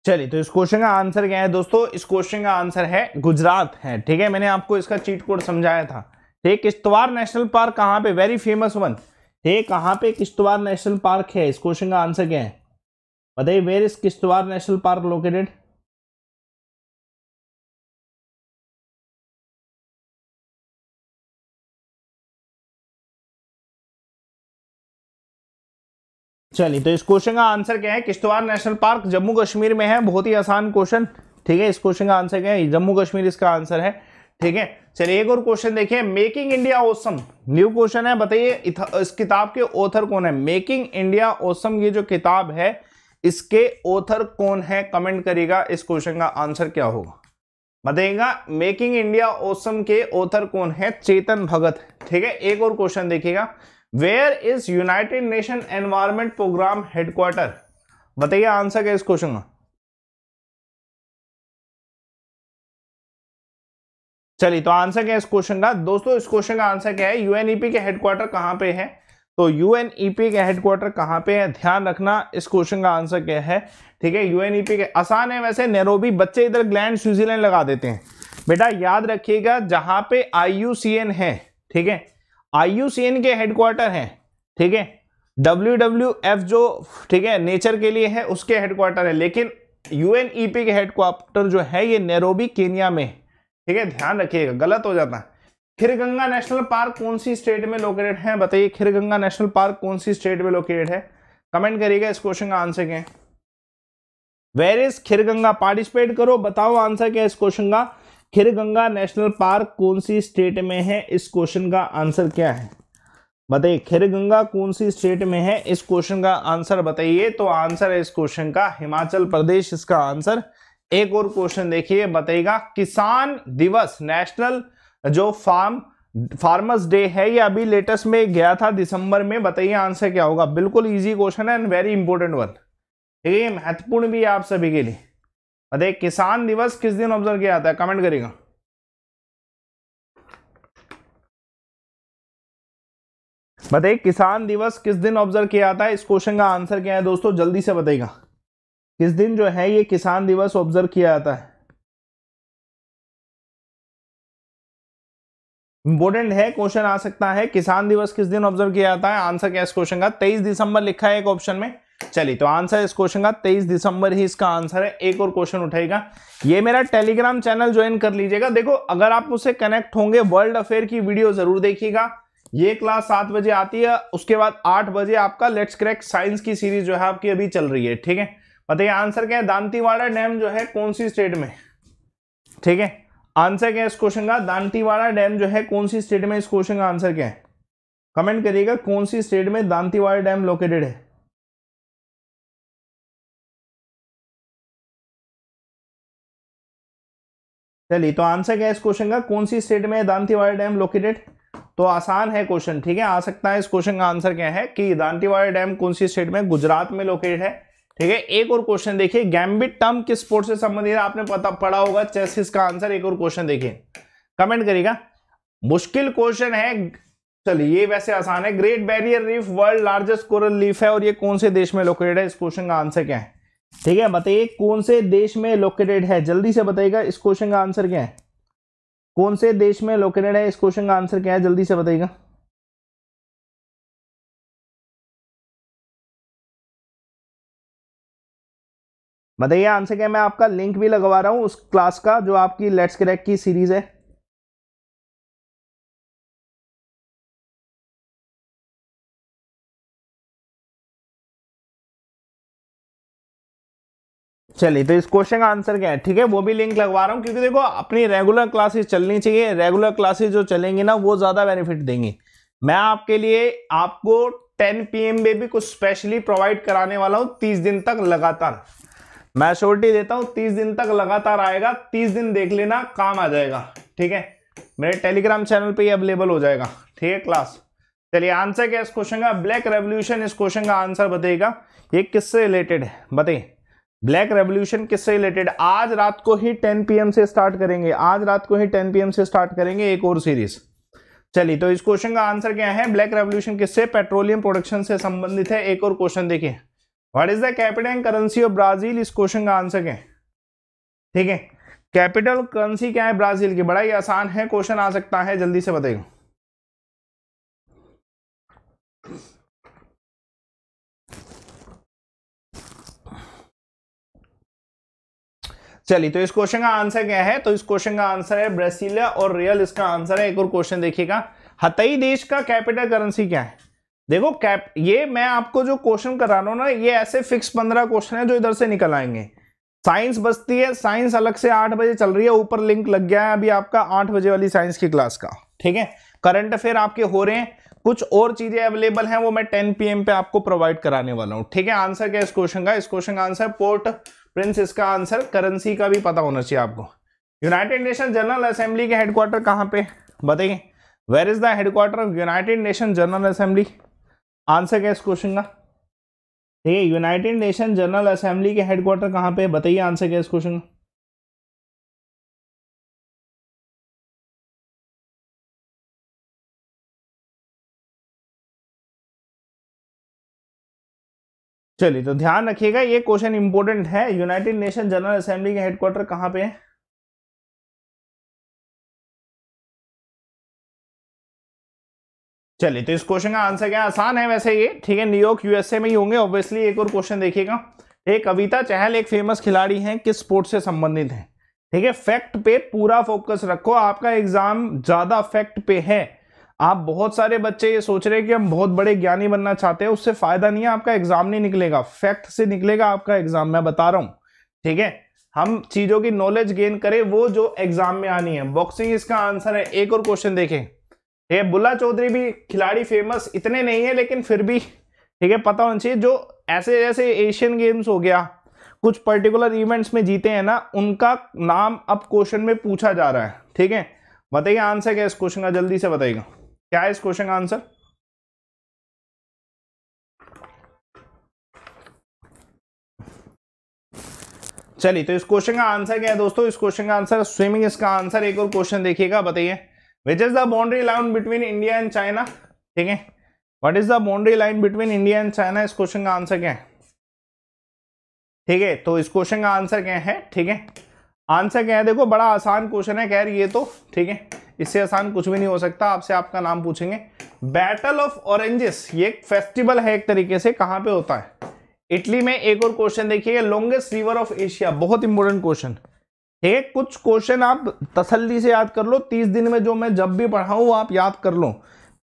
चलिए तो इस क्वेश्चन का आंसर क्या है दोस्तों इस क्वेश्चन का आंसर है गुजरात है ठीक है मैंने आपको इसका चीट कोड समझाया था ठीक किश्तवाड़ नेशनल पार्क कहाँ पे वेरी फेमस वन ठीक कहाँ पे किश्तवाड़ नेशनल पार्क है इस क्वेश्चन का आंसर क्या है बताइए where is Kishtwar national park located चलिए तो इस क्वेश्चन का आंसर क्या है किश्तवाड़ नेशनल पार्क जम्मू कश्मीर में है बहुत ही आसान क्वेश्चन ठीक है इस क्वेश्चन का आंसर क्या है जम्मू कश्मीर इसका आंसर है ठीक है चलिए एक और क्वेश्चन देखिए making India awesome new question है बताइए इस किताब के ऑथर कौन है मेकिंग इंडिया ओसम ये जो किताब है इसके ऑथर कौन है कमेंट करिएगा इस क्वेश्चन का आंसर क्या होगा बताइएगा मेकिंग इंडिया ओसम के ऑथर कौन है चेतन भगत ठीक है एक और क्वेश्चन देखिएगा where is United Nation environment programme headquarter बताइए आंसर क्या इस क्वेश्चन का चलिए तो आंसर क्या है इस क्वेश्चन का दोस्तों इस क्वेश्चन का आंसर क्या है यूएनईपी के हेडक्वार्टर कहां पे है तो यूएनईपी के हेडक्वार्टर कहां पे है ध्यान रखना इस क्वेश्चन का आंसर क्या है ठीक है यूएनईपी के आसान है वैसे नेरोबी बच्चे इधर ग्लैंड स्विट्जरलैंड लगा देते हैं बेटा याद रखिएगा जहां पे आई है ठीक है आईयूसीएन के हेडक्वार्टर हैं ठीक है डब्ल्यू जो ठीक है नेचर के लिए है उसके हेडक्वार्टर है लेकिन यूएनईपी e के हेडक्वार्टर जो है ये नेरोबी केनिया में ठीक है ध्यान रखिएगा गलत हो जाता है खीरगंगा नेशनल पार्क कौन सी स्टेट में लोकेटेड है बताइए खीरगंगा नेशनल पार्क कौन सी स्टेट में लोकेटेड है कमेंट करिएगा इस क्वेश्चन का आंसर क्या वेर इज खीरगंगा पार्टिसिपेट करो बताओ आंसर क्या है इस क्वेश्चन का गंगा नेशनल पार्क कौन सी स्टेट में है इस क्वेश्चन का आंसर क्या है बताइए गंगा कौन सी स्टेट में है इस क्वेश्चन का आंसर बताइए तो आंसर है इस क्वेश्चन का हिमाचल प्रदेश इसका आंसर एक और क्वेश्चन देखिए बताइएगा किसान दिवस नेशनल जो फार्म फार्मर्स डे है ये अभी लेटेस्ट में गया था दिसंबर में बताइए आंसर क्या होगा बिल्कुल इजी क्वेश्चन है एंड वेरी इंपॉर्टेंट वन ठीक है महत्वपूर्ण भी है आप सभी के लिए बताइए किसान दिवस किस दिन ऑब्जर्व किया जाता है कमेंट करेगा बताइए किसान दिवस किस दिन ऑब्जर्व किया जाता है इस क्वेश्चन का आंसर क्या है दोस्तों जल्दी से बताइएगा किस दिन जो है ये किसान दिवस ऑब्जर्व किया जाता है इंपॉर्टेंट है क्वेश्चन आ सकता है किसान दिवस किस दिन ऑब्जर्व किया जाता है आंसर क्या है इस क्वेश्चन का तेईस दिसंबर लिखा है एक ऑप्शन में चलिए तो आंसर इस क्वेश्चन का तेईस दिसंबर ही इसका आंसर है एक और क्वेश्चन उठाएगा ये मेरा टेलीग्राम चैनल ज्वाइन कर लीजिएगा देखो अगर आप मुझसे कनेक्ट होंगे वर्ल्ड अफेयर की वीडियो जरूर देखिएगा ये क्लास सात बजे आती है उसके बाद आठ बजे आपका लेट्स क्रैक साइंस की सीरीज जो है आपकी अभी चल रही है ठीक है बताइए आंसर क्या है दांतीवाड़ा डैम जो है कौन सी स्टेट में ठीक है आंसर क्या है इस क्वेश्चन का दांतीवाड़ा डैम जो है कौन सी स्टेट में इस क्वेश्चन का आंसर क्या है कमेंट करिएगा कौन सी स्टेट में दांतीवाड़ा डैम लोकेटेड है चलिए तो आंसर क्या है इस क्वेश्चन का कौन सी स्टेट में दांतीवाड़ा डैम लोकेटेड तो आसान है क्वेश्चन ठीक है आ सकता है इस क्वेश्चन का आंसर क्या है कि दांतीवाड़ा डैम कौन सी स्टेट में गुजरात में लोकेटेड है ठीक है एक और क्वेश्चन देखिए गैम्बिट टर्म किस स्पोर्ट से संबंधित है आपने पता पढ़ा होगा चेस इसका आंसर एक और क्वेश्चन देखिए कमेंट करिएगा मुश्किल क्वेश्चन है चलिए ये वैसे आसान है great barrier reef world largest coral leaf है और ये कौन से देश में लोकेटेड है इस क्वेश्चन का आंसर क्या है ठीक है बताइए कौन से देश में लोकेटेड है जल्दी से बताइएगा इस क्वेश्चन का आंसर क्या है कौन से देश में लोकेटेड है इस क्वेश्चन का आंसर क्या है जल्दी से बताइएगा बताइए आंसर क्या है मैं आपका लिंक भी लगवा रहा हूं उस क्लास का जो आपकी लेट्स क्रैक की सीरीज है चलिए तो इस क्वेश्चन का आंसर क्या है ठीक है वो भी लिंक लगवा रहा हूँ क्योंकि देखो अपनी रेगुलर क्लासेस चलनी चाहिए रेगुलर क्लासेस जो चलेंगी ना वो ज़्यादा बेनिफिट देंगी मैं आपके लिए आपको 10 पीएम एम भी कुछ स्पेशली प्रोवाइड कराने वाला हूँ 30 दिन तक लगातार मैं श्योरिटी देता हूँ तीस दिन तक लगातार आएगा तीस दिन देख लेना काम आ जाएगा ठीक है मेरे टेलीग्राम चैनल पर ही अवेलेबल हो जाएगा ठीक है क्लास चलिए आंसर क्या इस क्वेश्चन का ब्लैक रेवोल्यूशन इस क्वेश्चन का आंसर बताइएगा ये किससे रिलेटेड है बताइए ब्लैक रेवोल्यूशन किससे रिलेटेड आज रात को ही 10 पीएम से स्टार्ट करेंगे आज रात को ही 10 पीएम से स्टार्ट करेंगे एक और सीरीज चलिए तो इस क्वेश्चन का आंसर क्या है ब्लैक रेवोल्यूशन किससे पेट्रोलियम प्रोडक्शन से संबंधित है एक और क्वेश्चन देखिए what is the capital and currency of Brazil इस क्वेश्चन का आंसर क्या है ठीक है कैपिटल करेंसी क्या है ब्राजील की बड़ा ही आसान है क्वेश्चन आ सकता है जल्दी से बताइए चलिए तो इस क्वेश्चन का आंसर क्या है तो इस क्वेश्चन का आंसर है ब्रेसिलिया और रियल इसका आंसर है एक और क्वेश्चन देखिएगा हतई देश का कैपिटल करेंसी क्या है देखो कैप ये मैं आपको जो क्वेश्चन करा रहा हूँ ना ये ऐसे फिक्स पंद्रह क्वेश्चन है जो इधर से निकल आएंगे साइंस बचती है साइंस अलग से आठ बजे चल रही है ऊपर लिंक लग गया है अभी आपका आठ बजे वाली साइंस की क्लास का ठीक है करंट अफेयर आपके हो रहे हैं कुछ और चीजें अवेलेबल हैं वो मैं 10 पीएम पे आपको प्रोवाइड कराने वाला हूँ ठीक है आंसर क्या इस क्वेश्चन का इस क्वेश्चन का आंसर पोर्ट प्रिंस इसका आंसर करेंसी का भी पता होना चाहिए आपको यूनाइटेड नेशन जनरल असेंबली के हेडक्वार्टर कहाँ पे बताइए where is the headquarter of United Nation General Assembly answer क्या इस क्वेश्चन का ठीक है यूनाइटेड नेशन जनरल असेंबली के हेडक्वार्टर कहाँ पे बताइए आंसर क्या इस क्वेश्चन का चलिए तो ध्यान रखिएगा ये क्वेश्चन इंपॉर्टेंट है यूनाइटेड नेशन जनरल असेंबली के हेडक्वार्टर कहां पे है चलिए तो इस क्वेश्चन का आंसर क्या आसान है वैसे ये ठीक है न्यूयॉर्क यूएसए में ही होंगे ऑब्वियसली एक और क्वेश्चन देखिएगा एक कविता चहल एक फेमस खिलाड़ी हैं किस स्पोर्ट से संबंधित हैं ठीक है फैक्ट पे पूरा फोकस रखो आपका एग्जाम ज्यादा फैक्ट पे है आप बहुत सारे बच्चे ये सोच रहे हैं कि हम बहुत बड़े ज्ञानी बनना चाहते हैं उससे फायदा नहीं है आपका एग्जाम नहीं निकलेगा फैक्ट से निकलेगा आपका एग्जाम मैं बता रहा हूँ ठीक है हम चीजों की नॉलेज गेन करें वो जो एग्जाम में आनी है बॉक्सिंग इसका आंसर है एक और क्वेश्चन देखें ठीक है बुल्ला चौधरी भी खिलाड़ी फेमस इतने नहीं है लेकिन फिर भी ठीक है पता होना चाहिए जो ऐसे जैसे एशियन गेम्स हो गया कुछ पर्टिकुलर इवेंट्स में जीते हैं ना उनका नाम अब क्वेश्चन में पूछा जा रहा है ठीक है बताइए आंसर क्या इस क्वेश्चन का जल्दी से बताइएगा क्या है इस क्वेश्चन का आंसर चलिए तो इस क्वेश्चन का आंसर क्या है दोस्तों इस क्वेश्चन का आंसर स्विमिंग इसका आंसर एक और क्वेश्चन देखिएगा बताइए which is the boundary line between India and China ठीक है what is the boundary line between India and China इस क्वेश्चन का आंसर क्या है ठीक है तो इस क्वेश्चन का आंसर क्या है ठीक है आंसर क्या है देखो बड़ा आसान क्वेश्चन है खैर ये तो ठीक है इससे आसान कुछ भी नहीं हो सकता आपसे आपका नाम पूछेंगे बैटल ऑफ ऑरेंजेस ये एक फेस्टिवल है एक तरीके से कहाँ पे होता है इटली में एक और क्वेश्चन देखिए लॉन्गेस्ट रिवर ऑफ एशिया बहुत इंपॉर्टेंट क्वेश्चन ठीक है कुछ क्वेश्चन आप तसल्ली से याद कर लो तीस दिन में जो मैं जब भी पढ़ाऊँ आप याद कर लो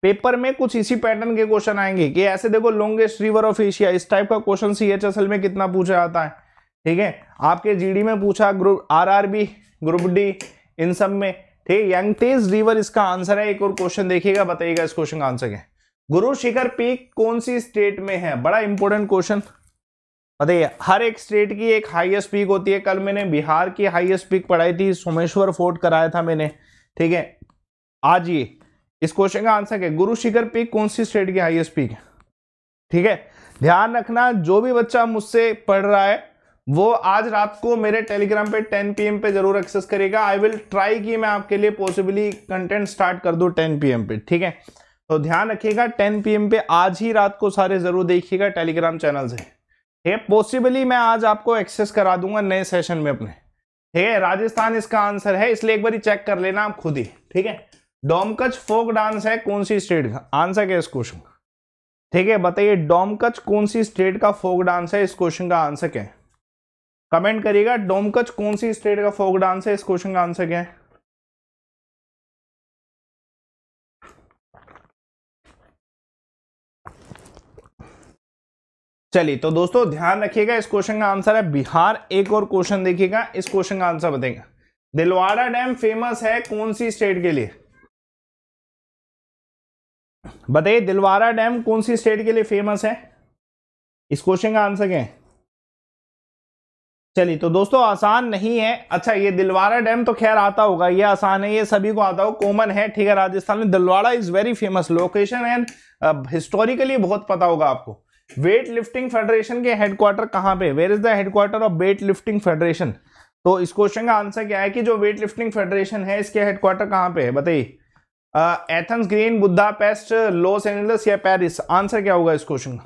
पेपर में कुछ इसी पैटर्न के क्वेश्चन आएंगे कि ऐसे देखो लॉन्गेस्ट रिवर ऑफ एशिया इस टाइप का क्वेश्चन सी एच में कितना पूछा जाता है ठीक है आपके जीडी में पूछा ग्रुप आरआरबी ग्रुप डी इन सब में ठीक यंग टेज रिवर इसका आंसर है एक और क्वेश्चन देखिएगा बताइएगा इस क्वेश्चन का आंसर क्या गुरु शिखर पीक कौन सी स्टेट में है बड़ा इंपॉर्टेंट क्वेश्चन बताइए हर एक स्टेट की एक हाईएस्ट पीक होती है कल मैंने बिहार की हाईएस्ट पीक पढ़ाई थी सोमेश्वर फोर्ट कराया था मैंने ठीक है आज ये इस क्वेश्चन का आंसर क्या गुरु शिखर पीक कौन सी स्टेट की हाईएस्ट पीक है ठीक है ध्यान रखना जो भी बच्चा मुझसे पढ़ रहा है वो आज रात को मेरे टेलीग्राम पे 10 पीएम पे जरूर एक्सेस करेगा आई विल ट्राई कि मैं आपके लिए पॉसिबली कंटेंट स्टार्ट कर दूं 10 पीएम पे ठीक है तो ध्यान रखिएगा 10 पीएम पे आज ही रात को सारे जरूर देखिएगा टेलीग्राम चैनल से ठीक है पॉसिबली मैं आज आपको एक्सेस करा दूंगा नए सेशन में अपने ठीक है राजस्थान इसका आंसर है इसलिए एक बार चेक कर लेना आप खुद ही ठीक है डोमकच फोक डांस है कौन सी स्टेट का आंसर क्या इस क्वेश्चन का ठीक है बताइए डोमकच कौन सी स्टेट का फोक डांस है इस क्वेश्चन का आंसर क्या है कमेंट करिएगा डोमकच कौन सी स्टेट का फोक डांस है इस क्वेश्चन का आंसर क्या है चलिए तो दोस्तों ध्यान रखिएगा इस क्वेश्चन का आंसर है बिहार एक और क्वेश्चन देखिएगा इस क्वेश्चन का आंसर बताएगा दिलवाड़ा डैम फेमस है कौन सी स्टेट के लिए बताइए दिलवाड़ा डैम कौन सी स्टेट के लिए फेमस है इस क्वेश्चन का आंसर क्या है चलिए तो दोस्तों आसान नहीं है अच्छा ये दिलवाड़ा डैम तो खैर आता होगा ये आसान है ये सभी को आता हो कॉमन है ठीक है राजस्थान में Dilwara is very famous location and historically बहुत पता होगा आपको वेट लिफ्टिंग फेडरेशन के हेडक्वार्टर कहाँ पे where is the headquarter of weight lifting federation तो इस क्वेश्चन का आंसर क्या है कि जो वेट लिफ्टिंग फेडरेशन है इसके हेडक्वार्टर कहाँ पे है बताइए एथेंस ग्रीन बुद्धा पेस्ट लॉस एंजल्स या पेरिस आंसर क्या होगा इस क्वेश्चन का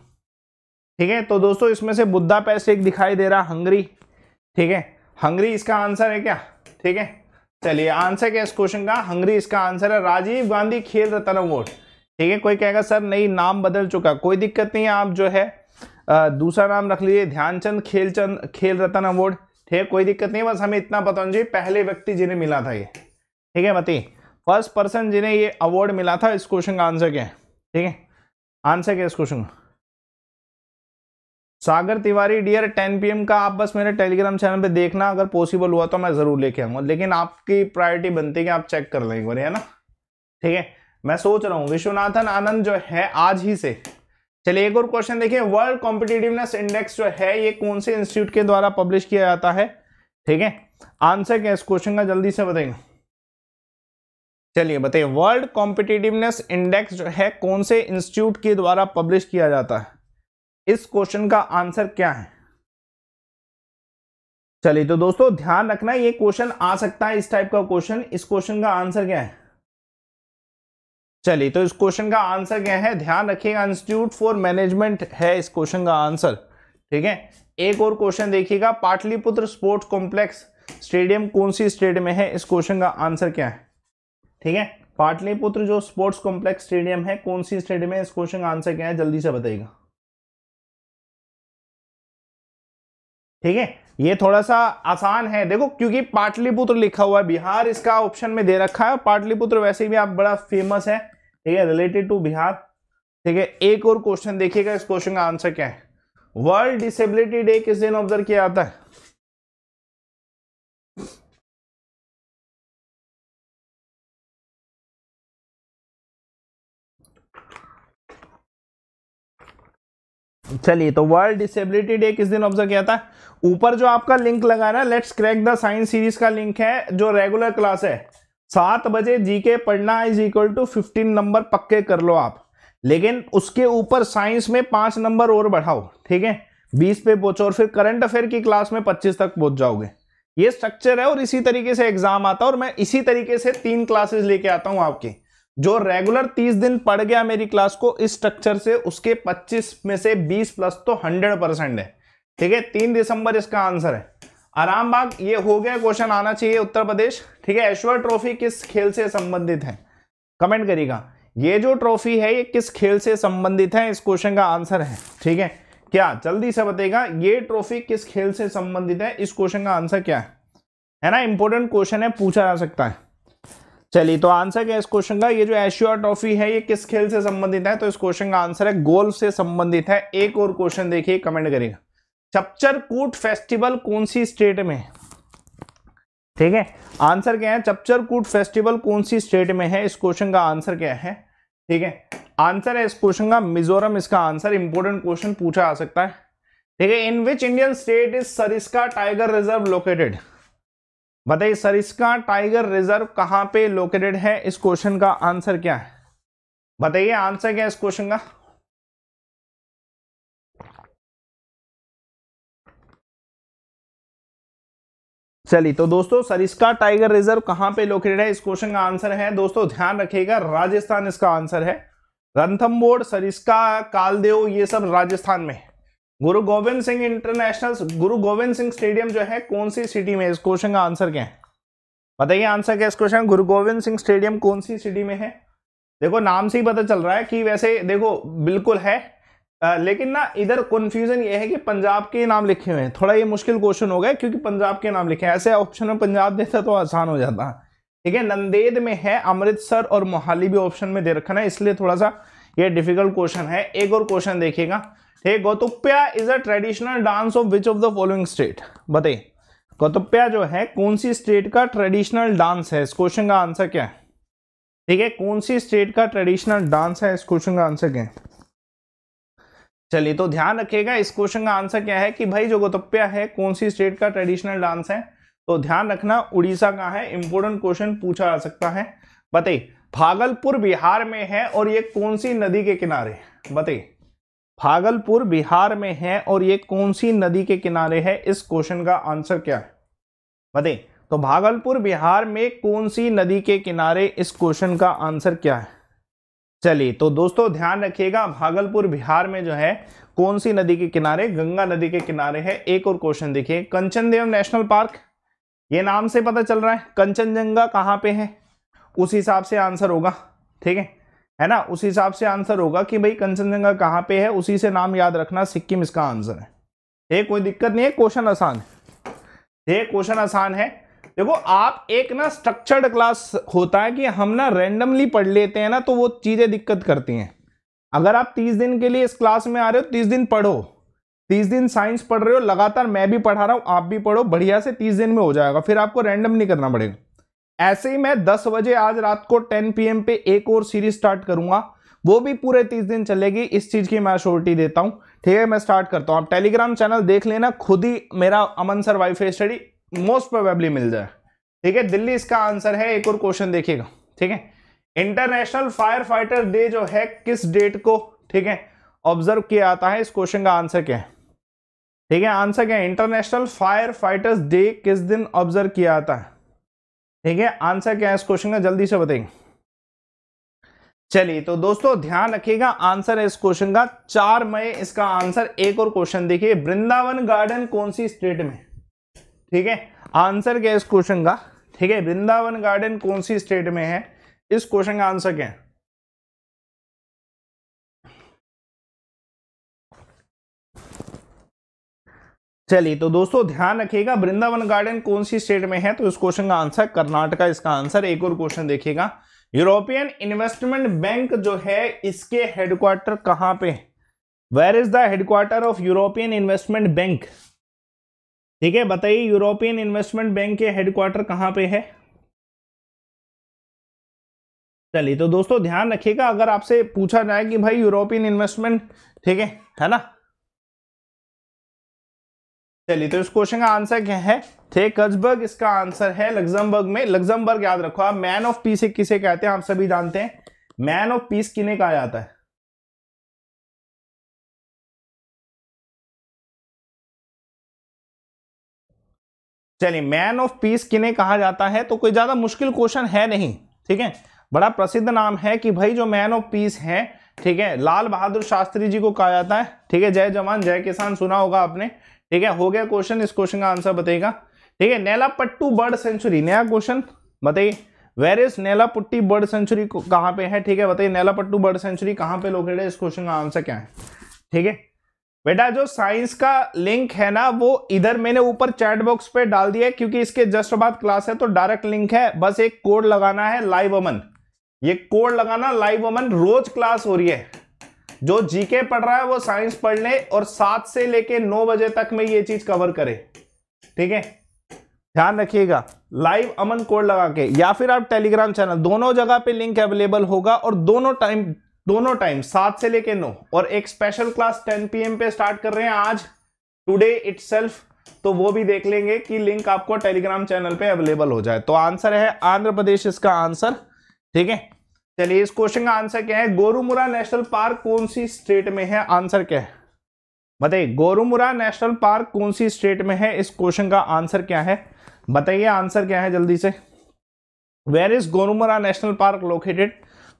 ठीक है तो दोस्तों इसमें से बुद्धा पेस्ट एक दिखाई दे रहा हंगरी ठीक है हंगरी इसका आंसर है क्या ठीक है चलिए आंसर क्या इस क्वेश्चन का हंगरी इसका आंसर है राजीव गांधी खेल रतन अवार्ड ठीक है कोई कहेगा सर नहीं नाम बदल चुका कोई दिक्कत नहीं है आप जो है दूसरा नाम रख लीजिए ध्यानचंद खेलचंद खेल रतन अवार्ड ठीक है कोई दिक्कत नहीं बस हमें इतना पता होना चाहिए पहले व्यक्ति जिन्हें मिला था ये ठीक है बताइए फर्स्ट पर्सन जिन्हें ये अवार्ड मिला था इस क्वेश्चन का आंसर क्या है ठीक है आंसर क्या है इस क्वेश्चन का सागर तिवारी डियर 10 पीएम का आप बस मेरे टेलीग्राम चैनल पे देखना अगर पॉसिबल हुआ तो मैं ज़रूर लेके आऊंगा लेकिन आपकी प्रायोरिटी बनती है कि आप चेक कर लेंगे है ना ठीक है मैं सोच रहा हूँ विश्वनाथन आनंद जो है आज ही से चलिए एक और क्वेश्चन देखिए वर्ल्ड कॉम्पिटेटिवनेस इंडेक्स जो है ये कौन से इंस्टीट्यूट के द्वारा पब्लिश किया जाता है ठीक है आंसर क्या इस क्वेश्चन का जल्दी से बताइए चलिए बताइए वर्ल्ड कॉम्पिटिटिवनेस इंडेक्स जो है कौन से इंस्टीट्यूट के द्वारा पब्लिश किया जाता है इस क्वेश्चन का आंसर क्या है चलिए तो दोस्तों ध्यान रखना ये क्वेश्चन आ सकता है इस टाइप का क्वेश्चन इस क्वेश्चन का आंसर क्या है चलिए तो इस क्वेश्चन का आंसर क्या है ध्यान रखिएगा इंस्टीट्यूट फॉर मैनेजमेंट है इस क्वेश्चन का आंसर ठीक है एक और क्वेश्चन देखिएगा पाटलिपुत्र स्पोर्ट्स कॉम्प्लेक्स स्टेडियम कौन सी स्टेट में है इस क्वेश्चन का आंसर क्या है ठीक है पाटलिपुत्र जो स्पोर्ट्स कॉम्प्लेक्स स्टेडियम है कौन सी स्टेट में इस क्वेश्चन का आंसर क्या है जल्दी से बताइएगा ठीक है ये थोड़ा सा आसान है देखो क्योंकि पाटलिपुत्र लिखा हुआ है बिहार इसका ऑप्शन में दे रखा है पाटलिपुत्र वैसे भी आप बड़ा फेमस है ठीक है रिलेटेड टू बिहार ठीक है एक और क्वेश्चन देखिएगा इस क्वेश्चन का आंसर क्या है वर्ल्ड डिसेबिलिटी डे किस दिन ऑब्जर्व किया जाता है चलिए तो वर्ल्ड डिसेबिलिटी डे किस दिन ऑब्जर्व किया था ऊपर जो आपका लिंक लगा ना let's crack the science series का लिंक है जो रेगुलर क्लास है सात बजे जीके पढ़ना is equal to fifteen number पक्के कर लो आप लेकिन उसके ऊपर साइंस में पांच नंबर और बढ़ाओ ठीक है बीस पे पहुंचो और फिर करंट अफेयर की क्लास में पच्चीस तक पहुंच जाओगे ये स्ट्रक्चर है और इसी तरीके से एग्जाम आता है और मैं इसी तरीके से तीन क्लासेस लेके आता हूँ आपकी जो रेगुलर तीस दिन पढ़ गया मेरी क्लास को इस स्ट्रक्चर से उसके पच्चीस में से बीस प्लस तो हंड्रेड परसेंट है ठीक है तीन दिसंबर इसका आंसर है आरामबाग ये हो गया क्वेश्चन आना चाहिए उत्तर प्रदेश ठीक है ऐश्वर्य ट्रॉफी किस खेल से संबंधित है कमेंट करिएगा ये जो ट्रॉफी है ये किस खेल से संबंधित है इस क्वेश्चन का आंसर है ठीक है क्या जल्दी से बताइएगा ये ट्रॉफी किस खेल से संबंधित है इस क्वेश्चन का आंसर क्या है है ना इंपॉर्टेंट क्वेश्चन है पूछा जा सकता है चलिए तो आंसर क्या है इस क्वेश्चन का ये जो एशिया ट्रॉफी है ये किस खेल से संबंधित है तो इस क्वेश्चन का आंसर है गोल्फ से संबंधित है एक और क्वेश्चन देखिए कमेंट करिएगा कूट फेस्टिवल कौन सी स्टेट में ठीक है आंसर क्या है कूट फेस्टिवल कौन सी स्टेट में है इस क्वेश्चन का आंसर क्या है ठीक है आंसर है इस क्वेश्चन का मिजोरम इसका आंसर इंपोर्टेंट क्वेश्चन पूछा आ सकता है ठीक है in which Indian state is Sariska tiger reserve located बताइए सरिस्का टाइगर रिजर्व कहां पे लोकेटेड है इस क्वेश्चन का आंसर क्या है बताइए आंसर क्या है इस क्वेश्चन का चलिए तो दोस्तों सरिस्का टाइगर रिजर्व कहां पे लोकेटेड है इस क्वेश्चन का आंसर है दोस्तों ध्यान रखिएगा राजस्थान इसका आंसर है बोर्ड सरिस्का कालदेव ये सब राजस्थान में गुरु गोविंद सिंह इंटरनेशनल गुरु गोविंद सिंह स्टेडियम जो है कौन सी सिटी में इस क्वेश्चन का आंसर क्या है बताइए आंसर क्या इस क्वेश्चन गुरु गोविंद सिंह स्टेडियम कौन सी सिटी में है देखो नाम से ही पता चल रहा है कि वैसे देखो बिल्कुल है आ, लेकिन ना इधर कन्फ्यूजन ये है कि पंजाब के नाम लिखे हुए हैं थोड़ा ये मुश्किल क्वेश्चन हो गया क्योंकि पंजाब के नाम लिखे हैं ऐसे ऑप्शन में पंजाब देता तो आसान हो जाता ठीक है नंदेद में है अमृतसर और मोहाली भी ऑप्शन में दे रखा ना इसलिए थोड़ा सा ये डिफिकल्ट क्वेश्चन है एक और क्वेश्चन देखिएगा ठीक Gotipua is a traditional dance of which of the following state बताइए गौतुप्या जो है कौन सी स्टेट का ट्रेडिशनल डांस है इस क्वेश्चन का आंसर क्या है ठीक है कौन सी स्टेट का ट्रेडिशनल डांस है इस क्वेश्चन का आंसर क्या है चलिए तो ध्यान रखिएगा इस क्वेश्चन का आंसर क्या है कि भाई जो गौतुप्या है कौन सी स्टेट का ट्रेडिशनल डांस है तो ध्यान रखना उड़ीसा का है इंपोर्टेंट क्वेश्चन पूछा जा सकता है बताइए भागलपुर बिहार में है और ये कौन सी नदी के किनारे बताइए भागलपुर बिहार में है और ये कौन सी नदी के किनारे है इस क्वेश्चन का आंसर क्या है बताए तो भागलपुर बिहार में कौन सी नदी के किनारे इस क्वेश्चन का आंसर क्या है चलिए तो दोस्तों ध्यान रखिएगा भागलपुर बिहार में जो है कौन सी नदी के किनारे गंगा नदी के किनारे है एक और क्वेश्चन देखिए कंचनदेव नेशनल पार्क ये नाम से पता चल रहा है कंचनजंगा कहाँ पे है उस हिसाब से आंसर होगा ठीक है है ना उस हिसाब से आंसर होगा कि भाई कंचनजंगा कहाँ पे है उसी से नाम याद रखना सिक्किम इसका आंसर है ये कोई दिक्कत नहीं है क्वेश्चन आसान है ये क्वेश्चन आसान है देखो आप एक ना स्ट्रक्चर्ड क्लास होता है कि हम ना रेंडमली पढ़ लेते हैं ना तो वो चीज़ें दिक्कत करती हैं अगर आप तीस दिन के लिए इस क्लास में आ रहे हो तीस दिन पढ़ो तीस दिन साइंस पढ़ रहे हो लगातार मैं भी पढ़ा रहा हूँ आप भी पढ़ो बढ़िया से तीस दिन में हो जाएगा फिर आपको रैंडम नहीं करना पड़ेगा ऐसे ही मैं 10 बजे आज रात को 10 पीएम पे एक और सीरीज स्टार्ट करूंगा वो भी पूरे 30 दिन चलेगी इस चीज की मैं श्योरिटी देता हूं ठीक है मैं स्टार्ट करता हूं आप टेलीग्राम चैनल देख लेना खुद ही मेरा Aman sir wifi study most probably मिल जाए ठीक है दिल्ली इसका आंसर है एक और क्वेश्चन देखिएगा ठीक है इंटरनेशनल फायर फाइटर डे जो है किस डेट को ठीक है ऑब्जर्व किया जाता है इस क्वेश्चन का आंसर क्या है ठीक है आंसर क्या है इंटरनेशनल फायर फाइटर्स डे किस दिन ऑब्जर्व किया जाता है ठीक है आंसर क्या है इस क्वेश्चन का जल्दी से बताइए चलिए तो दोस्तों ध्यान रखिएगा आंसर है इस क्वेश्चन का चार मई इसका आंसर एक और क्वेश्चन देखिए वृंदावन गार्डन कौन सी स्टेट में ठीक है आंसर क्या है इस क्वेश्चन का ठीक है वृंदावन गार्डन कौन सी स्टेट में है इस क्वेश्चन का आंसर क्या है चलिए तो दोस्तों ध्यान रखिएगा वृंदावन गार्डन कौन सी स्टेट में है तो इस क्वेश्चन का आंसर कर्नाटका इसका आंसर एक और क्वेश्चन देखिएगा यूरोपियन इन्वेस्टमेंट बैंक जो है इसके हेडक्वार्टर कहां पे है where is the headquarter of European Investment Bank ठीक है बताइए यूरोपियन इन्वेस्टमेंट बैंक के हेडक्वार्टर कहां पे है चलिए तो दोस्तों ध्यान रखिएगा अगर आपसे पूछा जाए कि भाई यूरोपियन इन्वेस्टमेंट ठीक है है ना चलिए तो इस क्वेश्चन का आंसर क्या है थे कजबर्ग इसका आंसर है लग्जमबर्ग में लग्जमबर्ग याद रखो आप मैन ऑफ पीस किसे कहते हैं आप सभी जानते हैं मैन ऑफ पीस किने कहा जाता है चलिए मैन ऑफ पीस किन्हें कहा जाता है तो कोई ज्यादा मुश्किल क्वेश्चन है नहीं ठीक है बड़ा प्रसिद्ध नाम है कि भाई जो मैन ऑफ पीस है ठीक है लाल बहादुर शास्त्री जी को कहा जाता है ठीक है जय जवान जय किसान सुना होगा आपने ठीक है हो गया क्वेश्चन इस क्वेश्चन का आंसर बताइएगा ठीक है नेला पट्टू बर्ड सेंचुरी नया क्वेश्चन बताइए वेर इज पुट्टी बर्ड सेंचुरी कहां पे है ठीक है बताइए पट्टू बर्ड सेंचुरी कहां पे लोकेटेड है इस क्वेश्चन का आंसर क्या है ठीक है बेटा जो साइंस का लिंक है ना वो इधर मैंने ऊपर चैट बॉक्स पे डाल दिया है क्योंकि इसके जस्ट बाद क्लास है तो डायरेक्ट लिंक है बस एक कोड लगाना है लाइव अमन ये कोड लगाना लाइव अमन रोज क्लास हो रही है जो जीके पढ़ रहा है वो साइंस पढ़ ले और सात से लेके नौ बजे तक में ये चीज कवर करे ठीक है ध्यान रखिएगा लाइव अमन कोड लगा के या फिर आप टेलीग्राम चैनल दोनों जगह पे लिंक अवेलेबल होगा और दोनों टाइम दोनों टाइम सात से लेके नौ और एक स्पेशल क्लास टेन पी पे स्टार्ट कर रहे हैं आज टूडे इट तो वो भी देख लेंगे कि लिंक आपको टेलीग्राम चैनल पे अवेलेबल हो जाए तो आंसर है आंध्र प्रदेश इसका आंसर ठीक है चलिए इस क्वेश्चन का आंसर क्या है गोरुमुरा नेशनल पार्क कौन सी स्टेट में है आंसर क्या है बताइए गोरुमुरा नेशनल पार्क कौन सी स्टेट में है इस क्वेश्चन का आंसर क्या है बताइए आंसर क्या है जल्दी से where is Gorumara national park located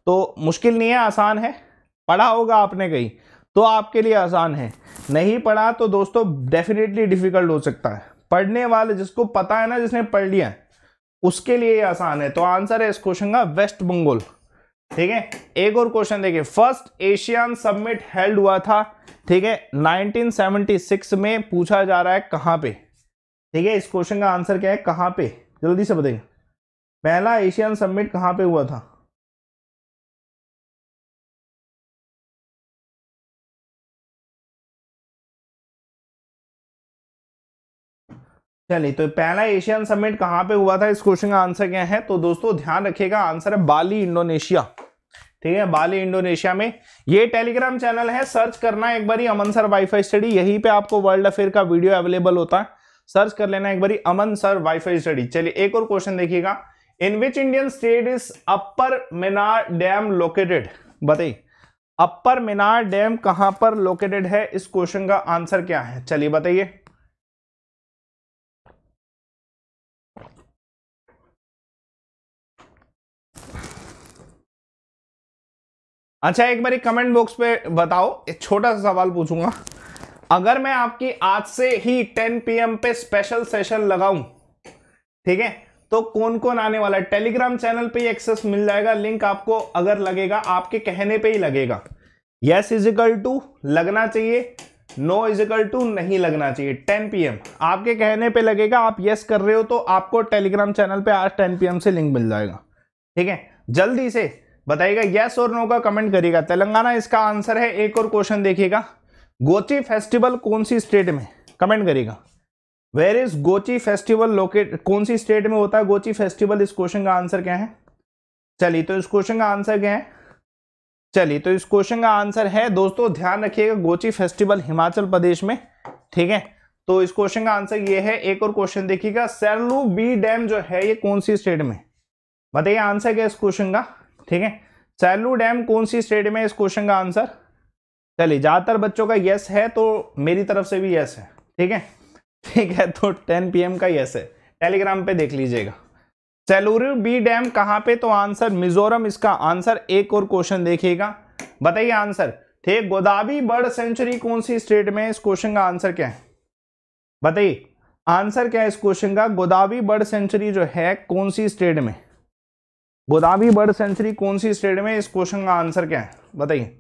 तो मुश्किल नहीं है आसान है पढ़ा होगा आपने कहीं तो आपके लिए आसान है नहीं पढ़ा तो दोस्तों डेफिनेटली डिफिकल्ट हो सकता है पढ़ने वाले जिसको पता है ना जिसने पढ़ लिया उसके लिए आसान है तो आंसर है इस क्वेश्चन का वेस्ट बंगाल ठीक है एक और क्वेश्चन देखिए फर्स्ट एशियन सबमिट हेल्ड हुआ था ठीक है 1976 में पूछा जा रहा है कहां पे ठीक है इस क्वेश्चन का आंसर क्या है कहां पे जल्दी से बताइए पहला एशियन सबमिट कहां पे हुआ था चलिए तो पहला एशियन समिट कहां पे हुआ था इस क्वेश्चन का आंसर क्या है तो दोस्तों ध्यान रखिएगा आंसर है बाली इंडोनेशिया ठीक है बाली इंडोनेशिया में ये टेलीग्राम चैनल है सर्च करना एक बारी अमन सर वाईफाई स्टडी यही पे आपको वर्ल्ड अफेयर का वीडियो अवेलेबल होता है सर्च कर लेना एक बारी अमन सर वाईफाई स्टडी चलिए एक और क्वेश्चन देखिएगा in which Indian state is upper Manair dam located बताइए अपर मीनार डैम कहां पर लोकेटेड है इस क्वेश्चन का आंसर क्या है चलिए बताइए अच्छा एक बार कमेंट बॉक्स पे बताओ एक छोटा सा सवाल पूछूंगा अगर मैं आपकी आज से ही 10 पीएम पे स्पेशल सेशन लगाऊं ठीक है तो कौन कौन आने वाला है टेलीग्राम चैनल पे एक्सेस मिल जाएगा लिंक आपको अगर लगेगा आपके कहने पे ही लगेगा यस इजिकल टू लगना चाहिए नो इजिकल टू नहीं लगना चाहिए 10 पीएम आपके कहने पे लगेगा आप यस कर रहे हो तो आपको टेलीग्राम चैनल पे आज 10 पीएम से लिंक मिल जाएगा ठीक है जल्दी से बताइएगा यस और नो का कमेंट करिएगा तेलंगाना इसका आंसर है एक और क्वेश्चन देखिएगा गोची फेस्टिवल कौन सी स्टेट में कमेंट करिएगा where is Gochi festival locate कौन सी स्टेट में होता है गोची फेस्टिवल इस क्वेश्चन का आंसर क्या है चलिए तो इस क्वेश्चन का आंसर क्या है चलिए तो इस क्वेश्चन का आंसर है दोस्तों ध्यान रखिएगा गोची फेस्टिवल हिमाचल प्रदेश में ठीक है तो इस क्वेश्चन का आंसर ये है एक और क्वेश्चन देखिएगा सैलू बी डैम जो है ये कौन सी स्टेट में बताइए आंसर क्या इस क्वेश्चन का ठीक है सैलू डैम कौन सी स्टेट में इस क्वेश्चन का आंसर चलिए ज़्यादातर बच्चों का यस है तो मेरी तरफ से भी यस है ठीक है ठीक है तो 10 पीएम का यस है टेलीग्राम पे देख लीजिएगा सेलूरू बी डैम कहाँ पे तो आंसर मिजोरम इसका आंसर एक और क्वेश्चन देखिएगा बताइए आंसर ठीक गोदावी बर्ड सेंचुरी कौन सी स्टेट में इस क्वेश्चन का आंसर क्या है बताइए आंसर क्या है इस क्वेश्चन का गोदावी बर्ड सेंचुरी जो है कौन सी स्टेट में गोदावी बर्ड सेंचुरी कौन सी स्टेट में इस क्वेश्चन का आंसर क्या है बताइए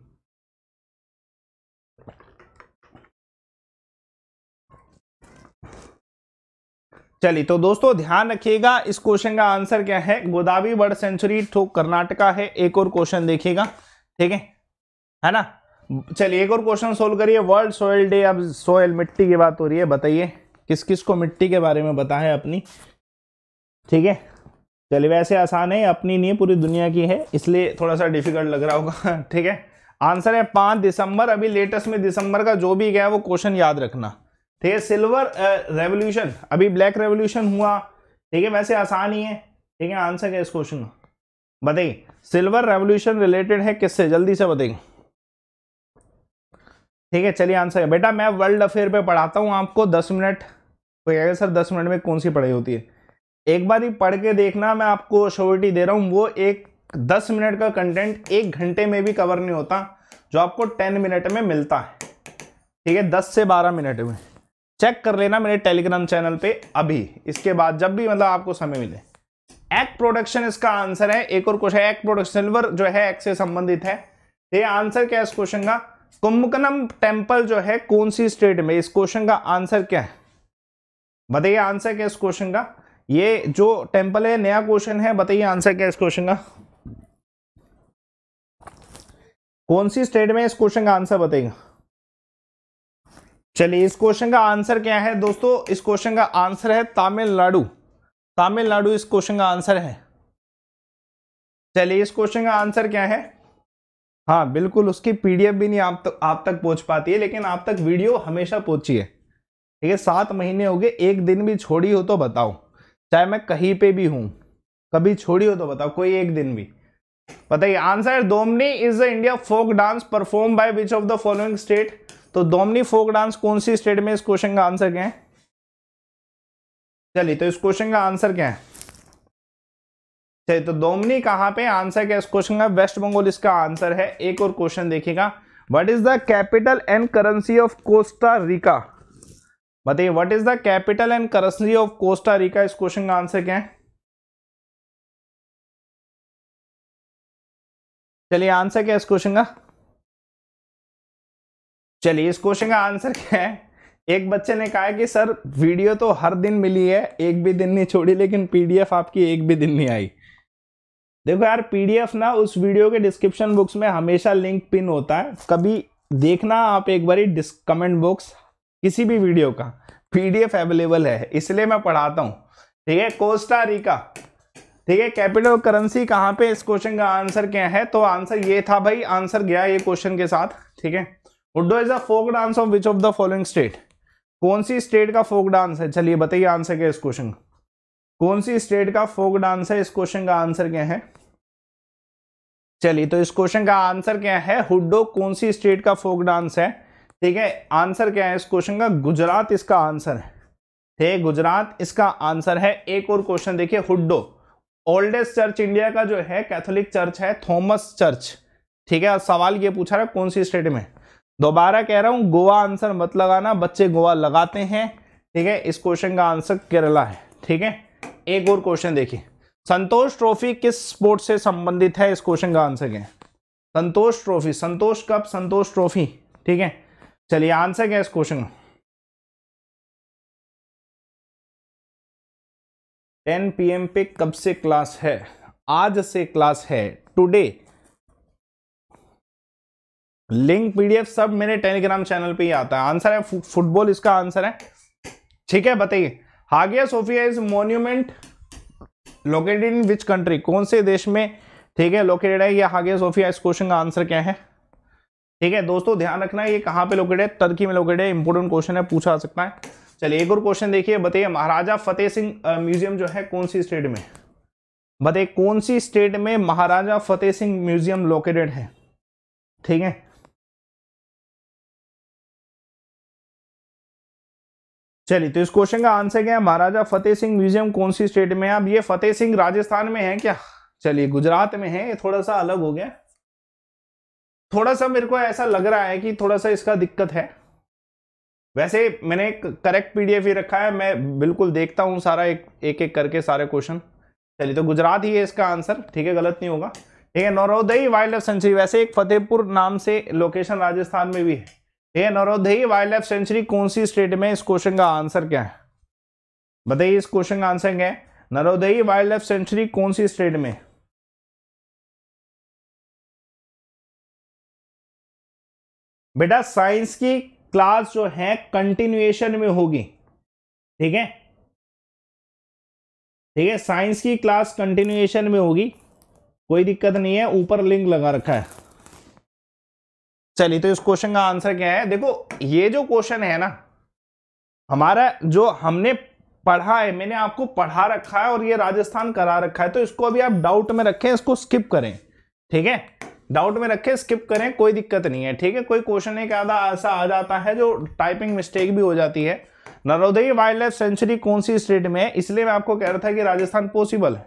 चलिए तो दोस्तों ध्यान रखिएगा इस क्वेश्चन का आंसर क्या है गोदावी बर्ड सेंचुरी तो कर्नाटका है एक और क्वेश्चन देखिएगा ठीक है है ना चलिए एक और क्वेश्चन सोल्व करिए वर्ल्ड सोयल डे अब सोयल मिट्टी की बात हो रही है बताइए किस किस को मिट्टी के बारे में बताएं अपनी ठीक है चलिए वैसे आसान है अपनी नहीं पूरी दुनिया की है इसलिए थोड़ा सा डिफिकल्ट लग रहा होगा ठीक है आंसर है पाँच दिसंबर अभी लेटेस्ट में दिसंबर का जो भी गया वो क्वेश्चन याद रखना ठीक है सिल्वर रेवोल्यूशन uh, अभी ब्लैक रेवोल्यूशन हुआ ठीक है वैसे आसान ही है ठीक है आंसर क्या इस क्वेश्चन का बताइए सिल्वर रेवोल्यूशन रिलेटेड है किससे जल्दी से बताइए ठीक है चलिए आंसर है बेटा मैं वर्ल्ड अफेयर पे पढ़ाता हूँ आपको दस मिनट तो सर दस मिनट में कौन सी पढ़ाई होती है एक बार ही पढ़ के देखना मैं आपको श्योरिटी दे रहा हूँ वो एक दस मिनट का कंटेंट एक घंटे में भी कवर नहीं होता जो आपको टेन मिनट में मिलता है ठीक है दस से बारह मिनट में चेक कर लेना मेरे टेलीग्राम चैनल पे अभी इसके बाद जब भी मतलब आपको समय मिले एक प्रोडक्शन इसका आंसर है एक और क्वेश्चन एक प्रोडक्शन सिल्वर जो है एक से संबंधित है ये आंसर क्या है इस क्वेश्चन का कुंभकनम टेम्पल जो है कौन सी स्टेट में इस क्वेश्चन का आंसर क्या है बताइए आंसर क्या है इस क्वेश्चन का ये जो टेम्पल है नया क्वेश्चन है बताइए आंसर क्या इस क्वेश्चन का कौन सी स्टेट में इस क्वेश्चन का आंसर बताइए चलिए इस क्वेश्चन का आंसर क्या है दोस्तों इस क्वेश्चन का आंसर है तमिलनाडु तमिलनाडु इस क्वेश्चन का आंसर है चलिए इस क्वेश्चन का आंसर क्या है हाँ बिल्कुल उसकी पीडीएफ भी नहीं आप तक आप तक पहुंच पाती है लेकिन आप तक वीडियो हमेशा पहुंची है ठीक है सात महीने हो गए एक दिन भी छोड़ी हो तो बताओ चाहे मैं कहीं पे भी हूं कभी छोड़ी हो तो बताओ कोई एक दिन भी बताइए answer Domni is the India folk dance perform by which of the following state तो दोमनी फोक डांस कौन सी स्टेट में इस क्वेश्चन का आंसर क्या है चलिए तो इस क्वेश्चन का आंसर क्या है चलिए तो दोमनी कहां पे आंसर क्या इस क्वेश्चन का वेस्ट बंगाल इसका आंसर है एक और क्वेश्चन देखिएगा what is the capital and currency of Costa Rica बताइए what is the capital and currency of Costa Rica इस क्वेश्चन का आंसर क्या है चलिए आंसर क्या है इस क्वेश्चन का चलिए इस क्वेश्चन का आंसर क्या है एक बच्चे ने कहा कि सर वीडियो तो हर दिन मिली है एक भी दिन नहीं छोड़ी लेकिन पीडीएफ आपकी एक भी दिन नहीं आई देखो यार पीडीएफ ना उस वीडियो के डिस्क्रिप्शन बुक्स में हमेशा लिंक पिन होता है कभी देखना आप एक बार कमेंट बॉक्स किसी भी वीडियो का पीडीएफ अवेलेबल है इसलिए मैं पढ़ाता हूँ ठीक है कोस्टा रिका ठीक है कैपिटल करेंसी कहाँ पे इस क्वेश्चन का आंसर क्या है तो आंसर ये था भाई आंसर गया ये क्वेश्चन के साथ ठीक है उडो is a folk dance of which of the following state कौन सी स्टेट का फोक डांस है चलिए बताइए आंसर क्या इस क्वेश्चन का कौन सी स्टेट का फोक डांस है इस क्वेश्चन का आंसर क्या है चलिए तो इस क्वेश्चन का आंसर क्या है हुडो कौन सी स्टेट का फोक डांस है ठीक है आंसर क्या है इस क्वेश्चन का गुजरात इसका आंसर है है गुजरात इसका आंसर है एक और क्वेश्चन देखिए हुड्डो ओल्डेस्ट चर्च इंडिया का जो है कैथोलिक चर्च है थॉमस चर्च ठीक है सवाल ये पूछा रहा कौन सी स्टेट में दोबारा कह रहा हूँ गोवा आंसर मत लगाना बच्चे गोवा लगाते हैं ठीक है इस क्वेश्चन का आंसर केरला है ठीक है एक और क्वेश्चन देखिए संतोष ट्रॉफी किस स्पोर्ट से संबंधित है इस क्वेश्चन का आंसर क्या है Santosh trophy Santosh cup Santosh trophy ठीक है चलिए आंसर क्या इस क्वेश्चन का टेन पी एम पे कब से क्लास है आज से क्लास है टुडे लिंक पीडीएफ सब मेरे टेलीग्राम चैनल पे ही आता है आंसर है फु, फुटबॉल इसका आंसर है ठीक है बताइए Hagia Sophia is monument located in which country कौन से देश में ठीक है लोकेटेड है यह हागिया सोफिया इस क्वेश्चन का आंसर क्या है ठीक है दोस्तों ध्यान रखना है ये कहाँ पे लोकेट है टर्की में लोकेट है इंपोर्टेंट क्वेश्चन है पूछा जा सकता है चलिए एक और क्वेश्चन देखिए बताइए महाराजा फतेह सिंह म्यूजियम जो है कौन सी स्टेट में बताइए कौन सी स्टेट में महाराजा फतेह सिंह म्यूजियम लोकेटेड है ठीक है चलिए तो इस क्वेश्चन का आंसर क्या है महाराजा फतेह सिंह म्यूजियम कौन सी स्टेट में है अब ये फतेह सिंह राजस्थान में है क्या चलिए गुजरात में है ये थोड़ा सा अलग हो गया थोड़ा सा मेरे को ऐसा लग रहा है कि थोड़ा सा इसका दिक्कत है वैसे मैंने करेक्ट पीडीएफ ही रखा है मैं बिल्कुल देखता हूँ सारा एक एक एक करके सारे क्वेश्चन चलिए तो गुजरात ही है इसका आंसर ठीक है गलत नहीं होगा ठीक है नौरोदयी वाइल्ड लाइफ सेंचुरी वैसे एक फतेहपुर नाम से लोकेशन राजस्थान में भी है ठीक है नौरोदयी वाइल्ड लाइफ सेंचुरी कौन सी स्टेट में इस क्वेश्चन का आंसर क्या है बताइए इस क्वेश्चन का आंसर क्या है नरोदयी वाइल्ड लाइफ सेंचुरी कौन सी स्टेट में बेटा साइंस की क्लास जो है कंटिन्यूएशन में होगी ठीक है ठीक है साइंस की क्लास कंटिन्यूएशन में होगी कोई दिक्कत नहीं है ऊपर लिंक लगा रखा है चलिए तो इस क्वेश्चन का आंसर क्या है देखो ये जो क्वेश्चन है ना हमारा जो हमने पढ़ा है मैंने आपको पढ़ा रखा है और ये राजस्थान करा रखा है तो इसको अभी आप डाउट में रखें इसको स्किप करें ठीक है डाउट में रखें स्किप करें कोई दिक्कत नहीं है ठीक है कोई क्वेश्चन एक आधा ऐसा आ जाता है जो टाइपिंग मिस्टेक भी हो जाती है नरोदय वाइल्ड लाइफ सेंचुरी कौन सी स्टेट में है इसलिए मैं आपको कह रहा था कि राजस्थान पॉसिबल है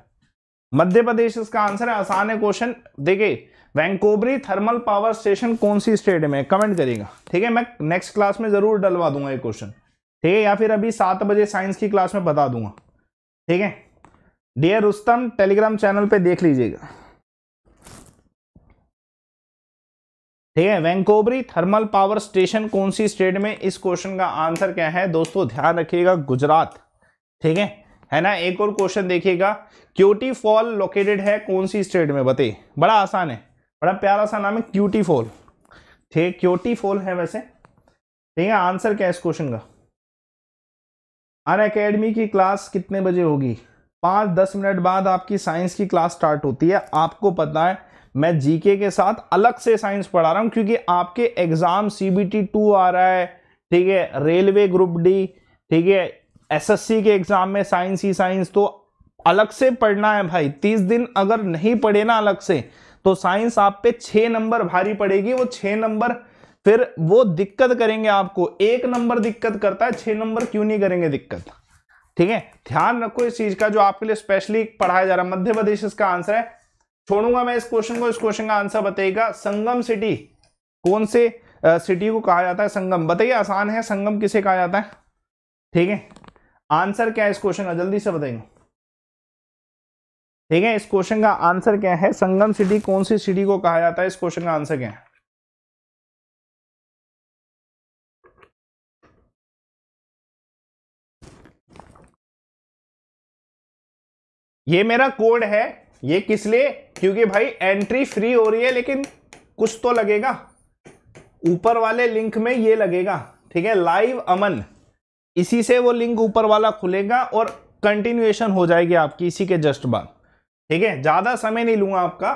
मध्य प्रदेश इसका आंसर है आसान है क्वेश्चन देखिए वैंकोबरी थर्मल पावर स्टेशन कौन सी स्टेट में कमेंट करिएगा ठीक है मैं नेक्स्ट क्लास में जरूर डलवा दूंगा ये क्वेश्चन ठीक है या फिर अभी सात बजे साइंस की क्लास में बता दूंगा ठीक है डियर रुस्तम टेलीग्राम चैनल पर देख लीजिएगा ठीक है वैंकोबरी थर्मल पावर स्टेशन कौन सी स्टेट में इस क्वेश्चन का आंसर क्या है दोस्तों ध्यान रखिएगा गुजरात ठीक है है ना एक और क्वेश्चन देखिएगा क्यूटी फॉल लोकेटेड है कौन सी स्टेट में बताइए बड़ा आसान है बड़ा प्यारा सा नाम है क्यूटी फॉल ठीक है क्यूटी फॉल है वैसे ठीक है आंसर क्या है इस क्वेश्चन का अन अकेडमी की क्लास कितने बजे होगी पाँच दस मिनट बाद आपकी साइंस की क्लास स्टार्ट होती है आपको पता है मैं जीके के साथ अलग से साइंस पढ़ा रहा हूँ क्योंकि आपके exam C B T two आ रहा है ठीक है रेलवे ग्रुप डी ठीक है एसएससी के एग्ज़ाम में साइंस ही साइंस तो अलग से पढ़ना है भाई तीस दिन अगर नहीं पढ़े ना अलग से तो साइंस आप पे छः नंबर भारी पड़ेगी वो छः नंबर फिर वो दिक्कत करेंगे आपको एक नंबर दिक्कत करता है छः नंबर क्यों नहीं करेंगे दिक्कत ठीक है ध्यान रखो इस चीज़ का जो आपके लिए स्पेशली पढ़ाया जा रहा है मध्य प्रदेश इसका आंसर है छोड़ूंगा मैं इस क्वेश्चन को इस क्वेश्चन का आंसर बताइएगा संगम सिटी कौन से सिटी को कहा जाता है संगम बताइए आसान है संगम किसे कहा जाता है ठीक है आंसर क्या है इस क्वेश्चन का जल्दी से बताइए ठीक है इस क्वेश्चन का आंसर क्या है संगम सिटी कौन सी सिटी को कहा जाता है इस क्वेश्चन का आंसर क्या है ये मेरा कोड है ये किस लिए क्योंकि भाई एंट्री फ्री हो रही है लेकिन कुछ तो लगेगा ऊपर वाले लिंक में ये लगेगा ठीक है लाइव अमन इसी से वो लिंक ऊपर वाला खुलेगा और कंटिन्यूएशन हो जाएगी आपकी इसी के जस्ट बाद ठीक है ज़्यादा समय नहीं लूँगा आपका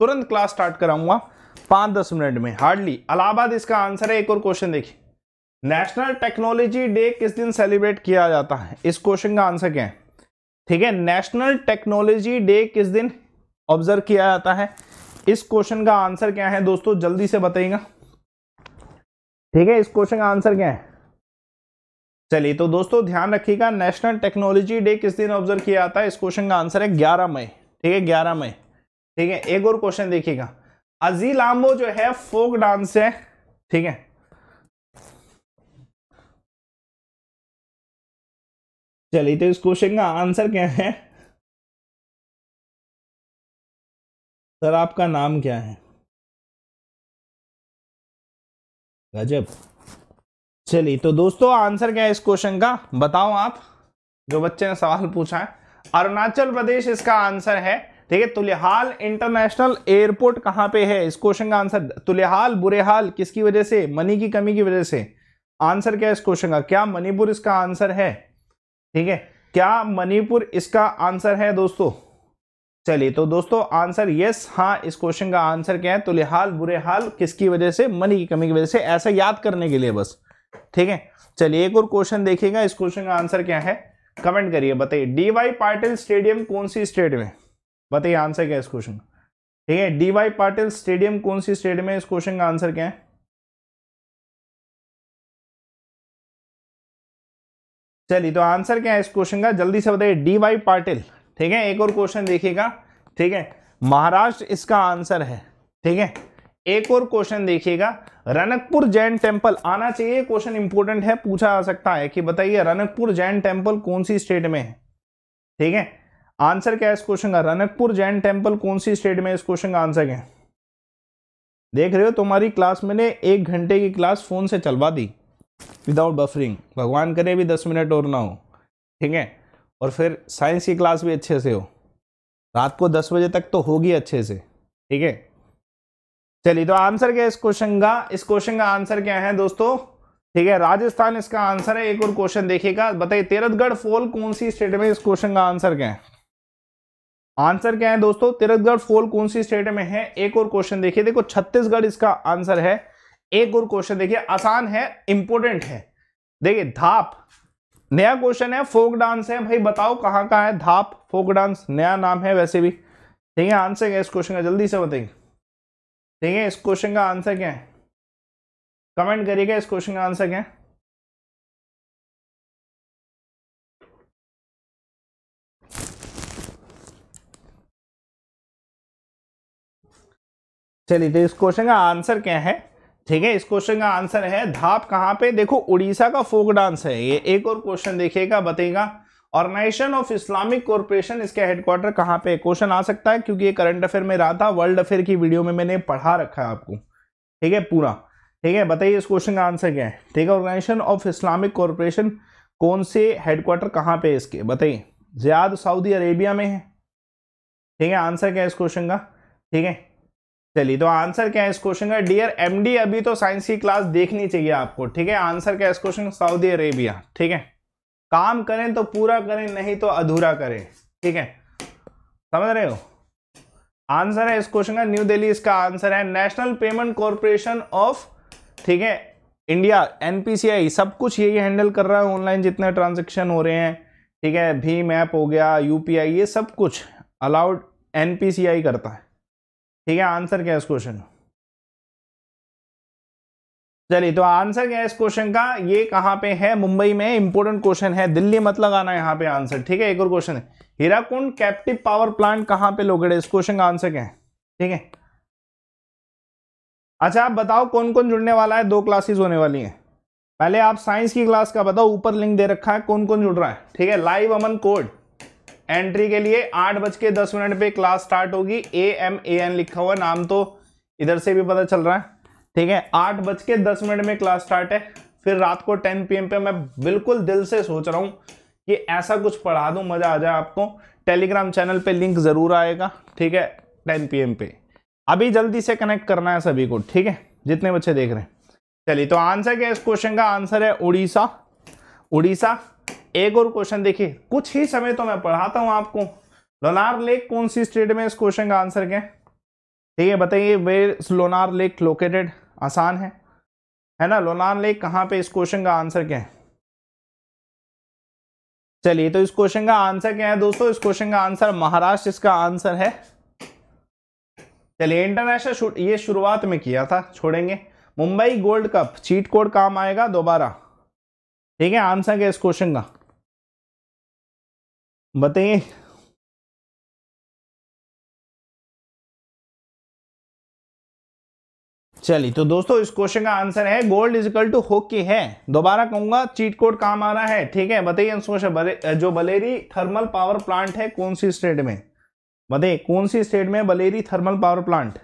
तुरंत क्लास स्टार्ट कराऊंगा पाँच दस मिनट में हार्डली अलाहाबाद इसका आंसर है एक और क्वेश्चन देखिए नेशनल टेक्नोलॉजी डे किस दिन सेलिब्रेट किया जाता है इस क्वेश्चन का आंसर क्या है ठीक है नेशनल टेक्नोलॉजी डे किस दिन ऑब्जर्व किया जाता है इस क्वेश्चन का आंसर क्या है दोस्तों जल्दी से बताइएगा ठीक है इस क्वेश्चन का आंसर क्या है चलिए तो दोस्तों ध्यान रखिएगा नेशनल टेक्नोलॉजी डे किस दिन ऑब्जर्व किया जाता है इस क्वेश्चन का आंसर है ग्यारह मई ठीक है ग्यारह मई ठीक है एक और क्वेश्चन देखिएगा अजीलाम्बो जो है फोक डांस है ठीक है चलिए तो इस क्वेश्चन का आंसर क्या है सर आपका नाम क्या है गजब चलिए तो दोस्तों आंसर क्या है इस क्वेश्चन का बताओ आप जो बच्चे ने सवाल पूछा है अरुणाचल प्रदेश इसका आंसर है ठीक है तुलिहाल इंटरनेशनल एयरपोर्ट कहां पे है इस क्वेश्चन का आंसर तुलिहाल बुरेहाल किसकी वजह से मनी की कमी की वजह से आंसर क्या है इस क्वेश्चन का क्या मणिपुर इसका आंसर है ठीक है क्या मणिपुर इसका आंसर है दोस्तों चलिए तो दोस्तों आंसर यस हाँ इस क्वेश्चन का आंसर क्या है तो लिहाल बुरे हाल किसकी वजह से मनी की कमी की वजह से ऐसा याद करने के लिए बस ठीक है चलिए एक और क्वेश्चन देखिएगा इस क्वेश्चन का आंसर क्या है कमेंट करिए बताइए डी वाई पाटिल स्टेडियम कौन सी स्टेट में बताइए आंसर क्या है इस क्वेश्चन ठीक है डी वाई पाटिल स्टेडियम कौन सी स्टेट में इस क्वेश्चन का आंसर क्या है चलिए तो आंसर क्या है इस क्वेश्चन का जल्दी से बताइए डी वाई पाटिल ठीक है एक और क्वेश्चन देखिएगा ठीक है महाराष्ट्र इसका आंसर है ठीक है एक और क्वेश्चन देखिएगा रनकपुर जैन टेम्पल आना चाहिए क्वेश्चन इंपॉर्टेंट है पूछा जा सकता है कि बताइए रनकपुर जैन टेम्पल कौन सी स्टेट में है ठीक है आंसर क्या है इस क्वेश्चन का रनकपुर जैन टेम्पल कौन सी स्टेट में इस क्वेश्चन का आंसर क्या देख रहे हो तुम्हारी क्लास मैंने एक घंटे की क्लास फोन से चलवा दी विदाउट बफरिंग भगवान करे भी दस मिनट और ना हो ठीक है और फिर साइंस की क्लास भी अच्छे से हो रात को दस बजे तक तो होगी अच्छे से ठीक है चलिए तो आंसर क्या है इस क्वेश्चन का इस क्वेश्चन का आंसर क्या है दोस्तों ठीक है राजस्थान इसका आंसर है एक और क्वेश्चन देखिएगा बताइए तेरथगढ़ फॉल कौन सी स्टेट में इस क्वेश्चन का आंसर क्या है आंसर क्या है दोस्तों तीरथगढ़ फॉल कौन सी स्टेट में है एक और क्वेश्चन देखिए देखो छत्तीसगढ़ इसका आंसर है एक और क्वेश्चन देखिए आसान है इंपोर्टेंट है देखिए धाप नया क्वेश्चन है फोक डांस है भाई बताओ कहाँ कहां है धाप फोक डांस नया नाम है वैसे भी ठीक है आंसर क्या इस क्वेश्चन का जल्दी से बताइए ठीक है इस क्वेश्चन का आंसर क्या है कमेंट करिएगा इस क्वेश्चन का आंसर क्या चलिए तो इस क्वेश्चन का आंसर क्या है ठीक है इस क्वेश्चन का आंसर है धाप कहाँ पे देखो उड़ीसा का फोक डांस है ये एक और क्वेश्चन देखिएगा बताएगा ऑर्गेनाइजेशन ऑफ इस्लामिक कॉरपोरेशन इसके हेडक्वार्टर कहाँ पे क्वेश्चन आ सकता है क्योंकि ये करंट अफेयर में रहा था वर्ल्ड अफेयर की वीडियो में मैंने पढ़ा रखा है आपको ठीक है पूरा ठीक है बताइए इस क्वेश्चन का आंसर क्या है ठीक है ऑर्गेनाइजेशन ऑफ इस्लामिक कॉरपोरेशन कौन से हेडक्वार्टर कहाँ पे इसके बताइए ज्यादा सऊदी अरेबिया में है ठीक है आंसर क्या है इस क्वेश्चन का ठीक है चलिए तो आंसर क्या है इस क्वेश्चन का डियर एमडी अभी तो साइंस की क्लास देखनी चाहिए आपको ठीक है आंसर क्या है इस क्वेश्चन सऊदी अरेबिया ठीक है काम करें तो पूरा करें नहीं तो अधूरा करें ठीक है समझ रहे हो आंसर है इस क्वेश्चन का न्यू दिल्ली इसका आंसर है नेशनल पेमेंट कॉरपोरेशन ऑफ ठीक है इंडिया एनपीसीआई सब कुछ यही हैंडल कर रहा है ऑनलाइन जितने ट्रांजेक्शन हो रहे हैं ठीक है भीम ऐप हो गया यूपीआई ये सब कुछ अलाउड एनपीसीआई करता है ठीक है आंसर क्या है इस क्वेश्चन चलिए तो आंसर क्या है इस क्वेश्चन का ये कहां पे है मुंबई में इंपोर्टेंट क्वेश्चन है दिल्ली मत लगाना यहां पे आंसर ठीक है एक और क्वेश्चन है हीराकुंड कैप्टिव पावर प्लांट कहां पे लोगेड है इस क्वेश्चन का आंसर क्या है ठीक है अच्छा आप बताओ कौन कौन जुड़ने वाला है दो क्लासेस होने वाली हैं पहले आप साइंस की क्लास का बताओ ऊपर लिंक दे रखा है कौन कौन जुड़ रहा है ठीक है लाइव अमन कोड एंट्री के लिए आठ बज के दस मिनट पे क्लास स्टार्ट होगी ए एम ए एन लिखा हुआ नाम तो इधर से भी पता चल रहा है ठीक है आठ बज के दस मिनट में क्लास स्टार्ट है फिर रात को टेन पी पे मैं बिल्कुल दिल से सोच रहा हूँ कि ऐसा कुछ पढ़ा दूँ मज़ा आ जाए आपको टेलीग्राम चैनल पर लिंक ज़रूर आएगा ठीक है टेन पी पे अभी जल्दी से कनेक्ट करना है सभी को ठीक है जितने बच्चे देख रहे हैं चलिए तो आंसर क्या है इस क्वेश्चन का आंसर है उड़ीसा उड़ीसा एक और क्वेश्चन देखिए कुछ ही समय तो मैं पढ़ाता हूं आपको लोनार लेक कौन सी स्टेट में इस क्वेश्चन का आंसर क्या ठीक है बताइए वे लोनार लेक लोकेटेड आसान है है ना लोनार लेक कहाँ पे इस क्वेश्चन का आंसर क्या है चलिए तो इस क्वेश्चन का आंसर क्या है दोस्तों इस क्वेश्चन का आंसर महाराष्ट्र इसका आंसर है चलिए इंटरनेशनल शूट ये शुरुआत में किया था छोड़ेंगे Mumbai gold cup cheat code काम आएगा दोबारा ठीक है आंसर क्या इस क्वेश्चन का बताइए चलिए तो दोस्तों इस क्वेश्चन का आंसर है gold is equal to hockey है दोबारा कहूंगा चीट कोड काम आ रहा है ठीक है बताइए क्वेश्चन जो बलेरी थर्मल पावर प्लांट है कौन सी स्टेट में बताइए कौन सी स्टेट में बलेरी थर्मल पावर प्लांट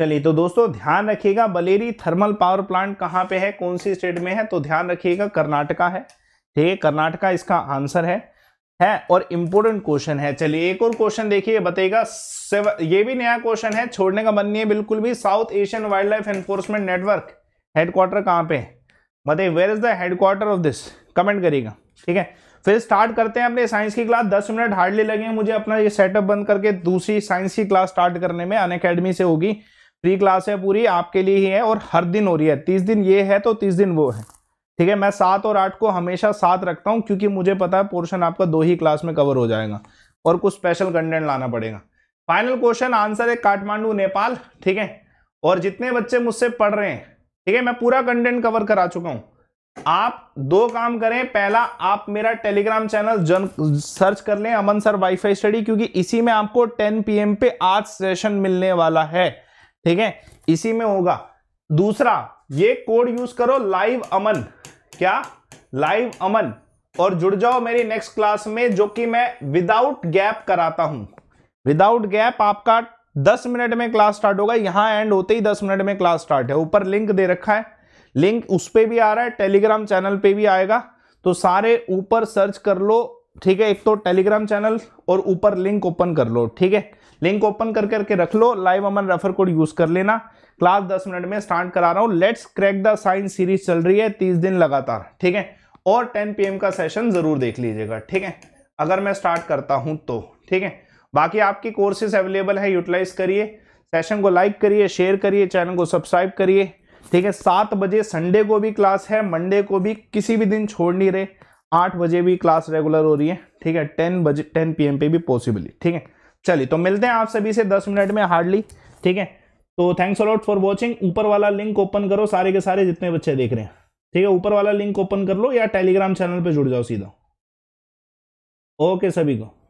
चलिए तो दोस्तों ध्यान रखिएगा बलेरी थर्मल पावर प्लांट कहाँ पे है कौन सी स्टेट में है तो ध्यान रखिएगा कर्नाटका है ठीक है कर्नाटका इसका आंसर है है और इंपॉर्टेंट क्वेश्चन है चलिए एक और क्वेश्चन देखिए बताइएगा ये भी नया क्वेश्चन है छोड़ने का मन नहीं है बिल्कुल भी South Asian wildlife enforcement network headquarter कहाँ पे है बताइए where is the headquarter of this comment करिएगा ठीक है फिर स्टार्ट करते हैं अपने साइंस की क्लास दस मिनट हार्डली लगे मुझे अपना ये सेटअप बंद करके दूसरी साइंस की क्लास स्टार्ट करने में अन से होगी फ्री क्लास है पूरी आपके लिए ही है और हर दिन हो रही है तीस दिन ये है तो तीस दिन वो है ठीक है मैं सात और आठ को हमेशा साथ रखता हूँ क्योंकि मुझे पता है पोर्शन आपका दो ही क्लास में कवर हो जाएगा और कुछ स्पेशल कंटेंट लाना पड़ेगा फाइनल क्वेश्चन आंसर है काठमांडू नेपाल ठीक है और जितने बच्चे मुझसे पढ़ रहे हैं ठीक है मैं पूरा कंटेंट कवर करा चुका हूँ आप दो काम करें पहला आप मेरा टेलीग्राम चैनल जन सर्च कर लें अमन सर वाईफाई स्टडी क्योंकि इसी में आपको 10 पीएम पे आज सेशन मिलने वाला है ठीक है इसी में होगा दूसरा ये कोड यूज करो लाइव अमन क्या लाइव अमन और जुड़ जाओ मेरी नेक्स्ट क्लास में जो कि मैं विदाउट गैप कराता हूं विदाउट गैप आपका 10 मिनट में क्लास स्टार्ट होगा यहां एंड होते ही 10 मिनट में क्लास स्टार्ट है ऊपर लिंक दे रखा है लिंक उस पर भी आ रहा है टेलीग्राम चैनल पे भी आएगा तो सारे ऊपर सर्च कर लो ठीक है एक तो टेलीग्राम चैनल और ऊपर लिंक ओपन कर लो ठीक है लिंक ओपन कर करके रख लो live Aman refer code use कर लेना क्लास दस मिनट में स्टार्ट करा रहा हूँ let's crack the science series चल रही है तीस दिन लगातार ठीक है और टेन पी का सेशन जरूर देख लीजिएगा ठीक है अगर मैं स्टार्ट करता हूँ तो ठीक है बाकी आपके कोर्सेज अवेलेबल है यूटिलाइज करिए सेशन को लाइक करिए शेयर करिए चैनल को सब्सक्राइब करिए ठीक है सात बजे संडे को भी क्लास है मंडे को भी किसी भी दिन छोड़ नहीं रहे आठ बजे भी क्लास रेगुलर हो रही है ठीक है टेन बजे टेन पी पे भी पॉसिबली ठीक है चलिए तो मिलते हैं आप सभी से दस मिनट में हार्डली ठीक है तो थैंक्स अलॉट फॉर वॉचिंग ऊपर वाला लिंक ओपन करो सारे के सारे जितने बच्चे देख रहे हैं ठीक है ऊपर वाला लिंक ओपन कर लो या टेलीग्राम चैनल पर जुड़ जाओ सीधा ओके सभी को